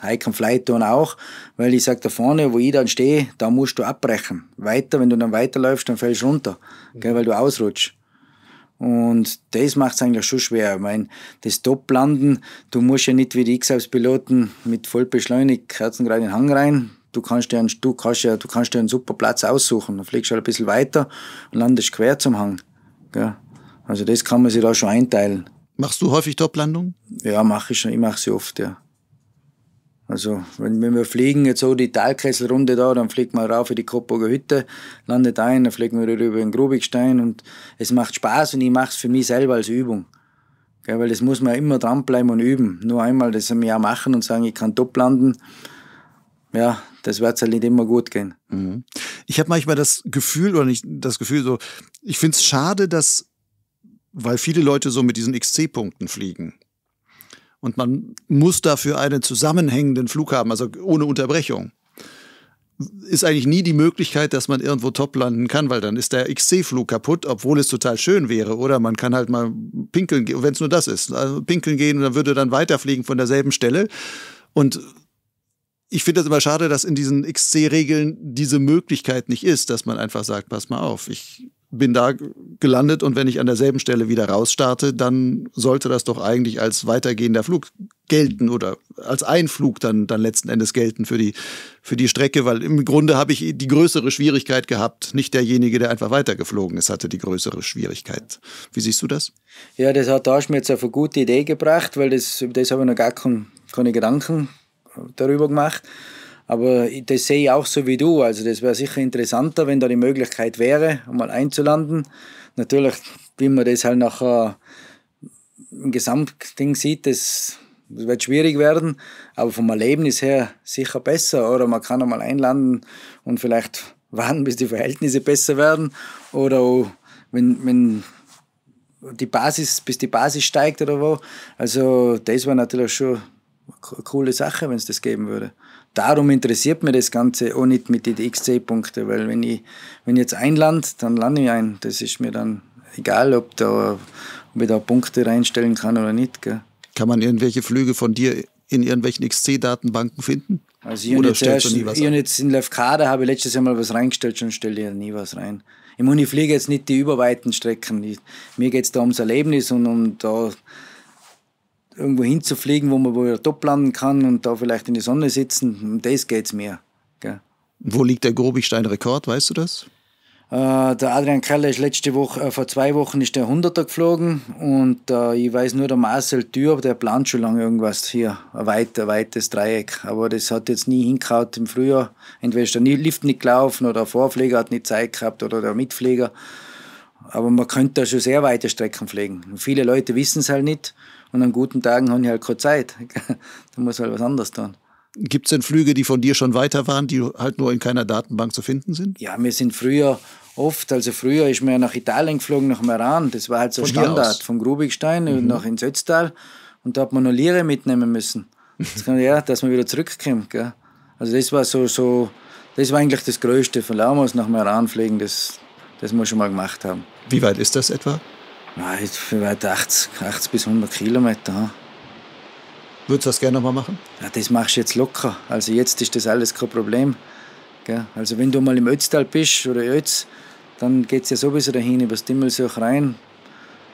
Hike and Flight Touren auch, weil ich sage, da vorne, wo ich dann stehe, da musst du abbrechen. Weiter, wenn du dann weiterläufst, dann fällst du runter, mhm. gell, weil du ausrutschst. Und das macht es eigentlich schon schwer. Ich meine, das Top-Landen, du musst ja nicht wie die X-Haus-Piloten mit voll beschleunigt Kerzen gerade in den Hang rein. Du kannst, dir einen, du, kannst ja, du kannst dir einen super Platz aussuchen. Dann fliegst du halt ein bisschen weiter und landest quer zum Hang. Ja. Also das kann man sich da schon einteilen. Machst du häufig Top-Landungen? Ja, mache ich schon. Ich mache sie oft, ja. Also wenn, wenn, wir fliegen, jetzt so die Talkesselrunde da, dann fliegt man rauf in die Koppoger Hütte, landet ein, dann fliegen wir rüber in Grubigstein und es macht Spaß und ich mache es für mich selber als Übung. Gell, weil das muss man immer dranbleiben und üben. Nur einmal das im Jahr machen und sagen, ich kann top landen, ja, das wird halt nicht immer gut gehen. Mhm. Ich habe manchmal das Gefühl, oder nicht das Gefühl so, ich finde es schade, dass, weil viele Leute so mit diesen XC-Punkten fliegen und man muss dafür einen zusammenhängenden Flug haben, also ohne Unterbrechung. Ist eigentlich nie die Möglichkeit, dass man irgendwo top landen kann, weil dann ist der XC-Flug kaputt, obwohl es total schön wäre. Oder man kann halt mal pinkeln gehen, wenn es nur das ist. Also pinkeln gehen und dann würde dann weiterfliegen von derselben Stelle. Und ich finde es immer schade, dass in diesen XC-Regeln diese Möglichkeit nicht ist, dass man einfach sagt, pass mal auf, ich bin da gelandet und wenn ich an derselben Stelle wieder rausstarte, dann sollte das doch eigentlich als weitergehender Flug gelten oder als Einflug dann, dann letzten Endes gelten für die, für die Strecke, weil im Grunde habe ich die größere Schwierigkeit gehabt, nicht derjenige, der einfach weitergeflogen ist, hatte die größere Schwierigkeit. Wie siehst du das? Ja, das hat Arsch mir jetzt auf eine gute Idee gebracht, weil das, über das habe ich noch gar keine, keine Gedanken darüber gemacht. Aber das sehe ich auch so wie du. Also das wäre sicher interessanter, wenn da die Möglichkeit wäre, mal einzulanden. Natürlich, wie man das halt nachher im Gesamtding sieht, das wird schwierig werden, aber vom Erlebnis her sicher besser. Oder man kann einmal einlanden und vielleicht warten, bis die Verhältnisse besser werden. Oder wenn, wenn die Basis, bis die Basis steigt oder wo. Also das wäre natürlich schon eine coole Sache, wenn es das geben würde darum interessiert mir das Ganze auch nicht mit den XC-Punkten, weil wenn ich, wenn ich jetzt einlande, dann lande ich ein. Das ist mir dann egal, ob, da, ob ich da Punkte reinstellen kann oder nicht. Gell. Kann man irgendwelche Flüge von dir in irgendwelchen XC-Datenbanken finden? Also ich Oder jetzt stellst erst, nie was ich jetzt in Lefkada habe ich letztes Jahr mal was reingestellt, schon stelle ich nie was rein. Ich meine, ich fliege jetzt nicht die überweiten Strecken. Ich, mir geht es da ums Erlebnis und um da irgendwo hinzufliegen, wo man wieder top landen kann und da vielleicht in die Sonne sitzen, um das geht es mir. Wo liegt der Grobigstein-Rekord, weißt du das? Äh, der Adrian Keller ist letzte Woche, äh, vor zwei Wochen ist der 100er geflogen und äh, ich weiß nur, der Marcel Dürr, der plant schon lange irgendwas hier, ein, weit, ein weites Dreieck, aber das hat jetzt nie hingehauen im Frühjahr. Entweder ist der Lift nicht gelaufen oder der Vorpfleger hat nicht Zeit gehabt oder der Mitpfleger. Aber man könnte da schon sehr weite Strecken pflegen. Viele Leute wissen es halt nicht. Und an guten Tagen habe ich halt keine Zeit. da muss halt was anderes tun. Gibt es denn Flüge, die von dir schon weiter waren, die halt nur in keiner Datenbank zu finden sind? Ja, wir sind früher oft, also früher ist mir nach Italien geflogen, nach Meran. Das war halt so von Standard, vom Grubigstein mhm. nach ins Ötztal. Und da hat man noch Lire mitnehmen müssen. Das kann, ja, dass man wieder zurückkommt. Gell? Also das war so, so, das war eigentlich das Größte. Von Lamas nach Meran fliegen, das, das muss ich schon mal gemacht haben. Wie weit ist das etwa? Nein, weit 80, 80 bis 100 Kilometer. Hm? Würdest du das gerne nochmal machen? Ja, das machst du jetzt locker. Also jetzt ist das alles kein Problem. Gell? Also wenn du mal im Ötztal bist oder Ötz, dann geht es ja sowieso dahin über das Dimmelsuch rein.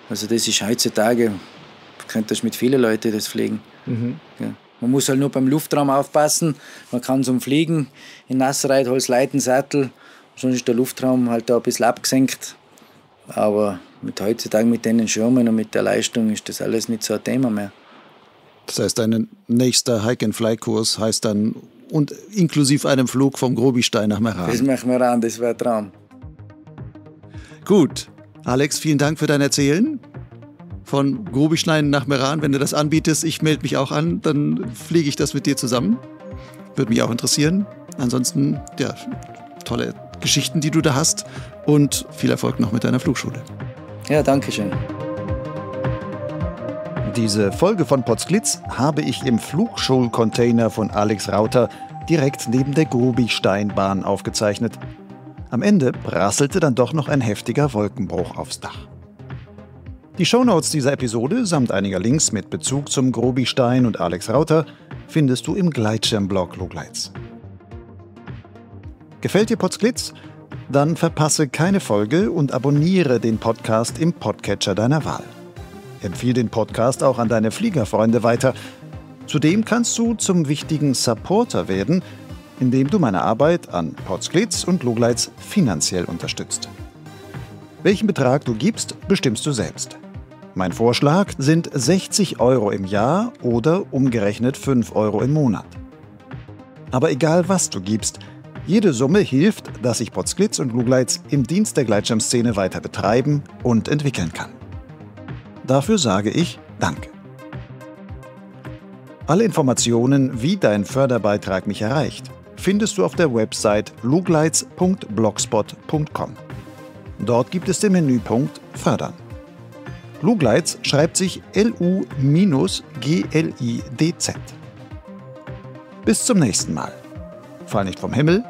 Also das ist heutzutage, könntest du mit vielen Leuten das fliegen. Mhm. Man muss halt nur beim Luftraum aufpassen. Man kann zum Fliegen in Nassreit, Holzleiten, Sattel. Sonst ist der Luftraum halt da ein bisschen abgesenkt. Aber mit heutzutage mit den Schirmen und mit der Leistung ist das alles nicht so ein Thema mehr. Das heißt, dein nächster Hike-and-Fly-Kurs heißt dann und inklusive einem Flug vom Grobistein nach Meran. Das machen wir an, das wäre ein Traum. Gut. Alex, vielen Dank für dein Erzählen. Von Grobistein nach Meran, wenn du das anbietest, ich melde mich auch an, dann fliege ich das mit dir zusammen. Würde mich auch interessieren. Ansonsten, ja, tolle Geschichten, die du da hast und viel Erfolg noch mit deiner Flugschule. Ja, danke schön. Diese Folge von Potsglitz habe ich im Flugschulcontainer von Alex Rauter direkt neben der Grubi-Steinbahn aufgezeichnet. Am Ende prasselte dann doch noch ein heftiger Wolkenbruch aufs Dach. Die Shownotes dieser Episode samt einiger Links mit Bezug zum Grubi-Stein und Alex Rauter findest du im Gleitschirmblog Logleitz. Gefällt dir Potsglitz? Dann verpasse keine Folge und abonniere den Podcast im Podcatcher deiner Wahl. Empfehle den Podcast auch an deine Fliegerfreunde weiter. Zudem kannst du zum wichtigen Supporter werden, indem du meine Arbeit an Potsglitz und Logleitz finanziell unterstützt. Welchen Betrag du gibst, bestimmst du selbst. Mein Vorschlag sind 60 Euro im Jahr oder umgerechnet 5 Euro im Monat. Aber egal was du gibst, jede Summe hilft, dass sich Potsglitz und Glugleitz im Dienst der Gleitschirmszene weiter betreiben und entwickeln kann. Dafür sage ich Danke. Alle Informationen, wie dein Förderbeitrag mich erreicht, findest du auf der Website lugleitz.blogspot.com. Dort gibt es den Menüpunkt Fördern. Lugleitz schreibt sich LU-GLIDZ. Bis zum nächsten Mal. Fall nicht vom Himmel,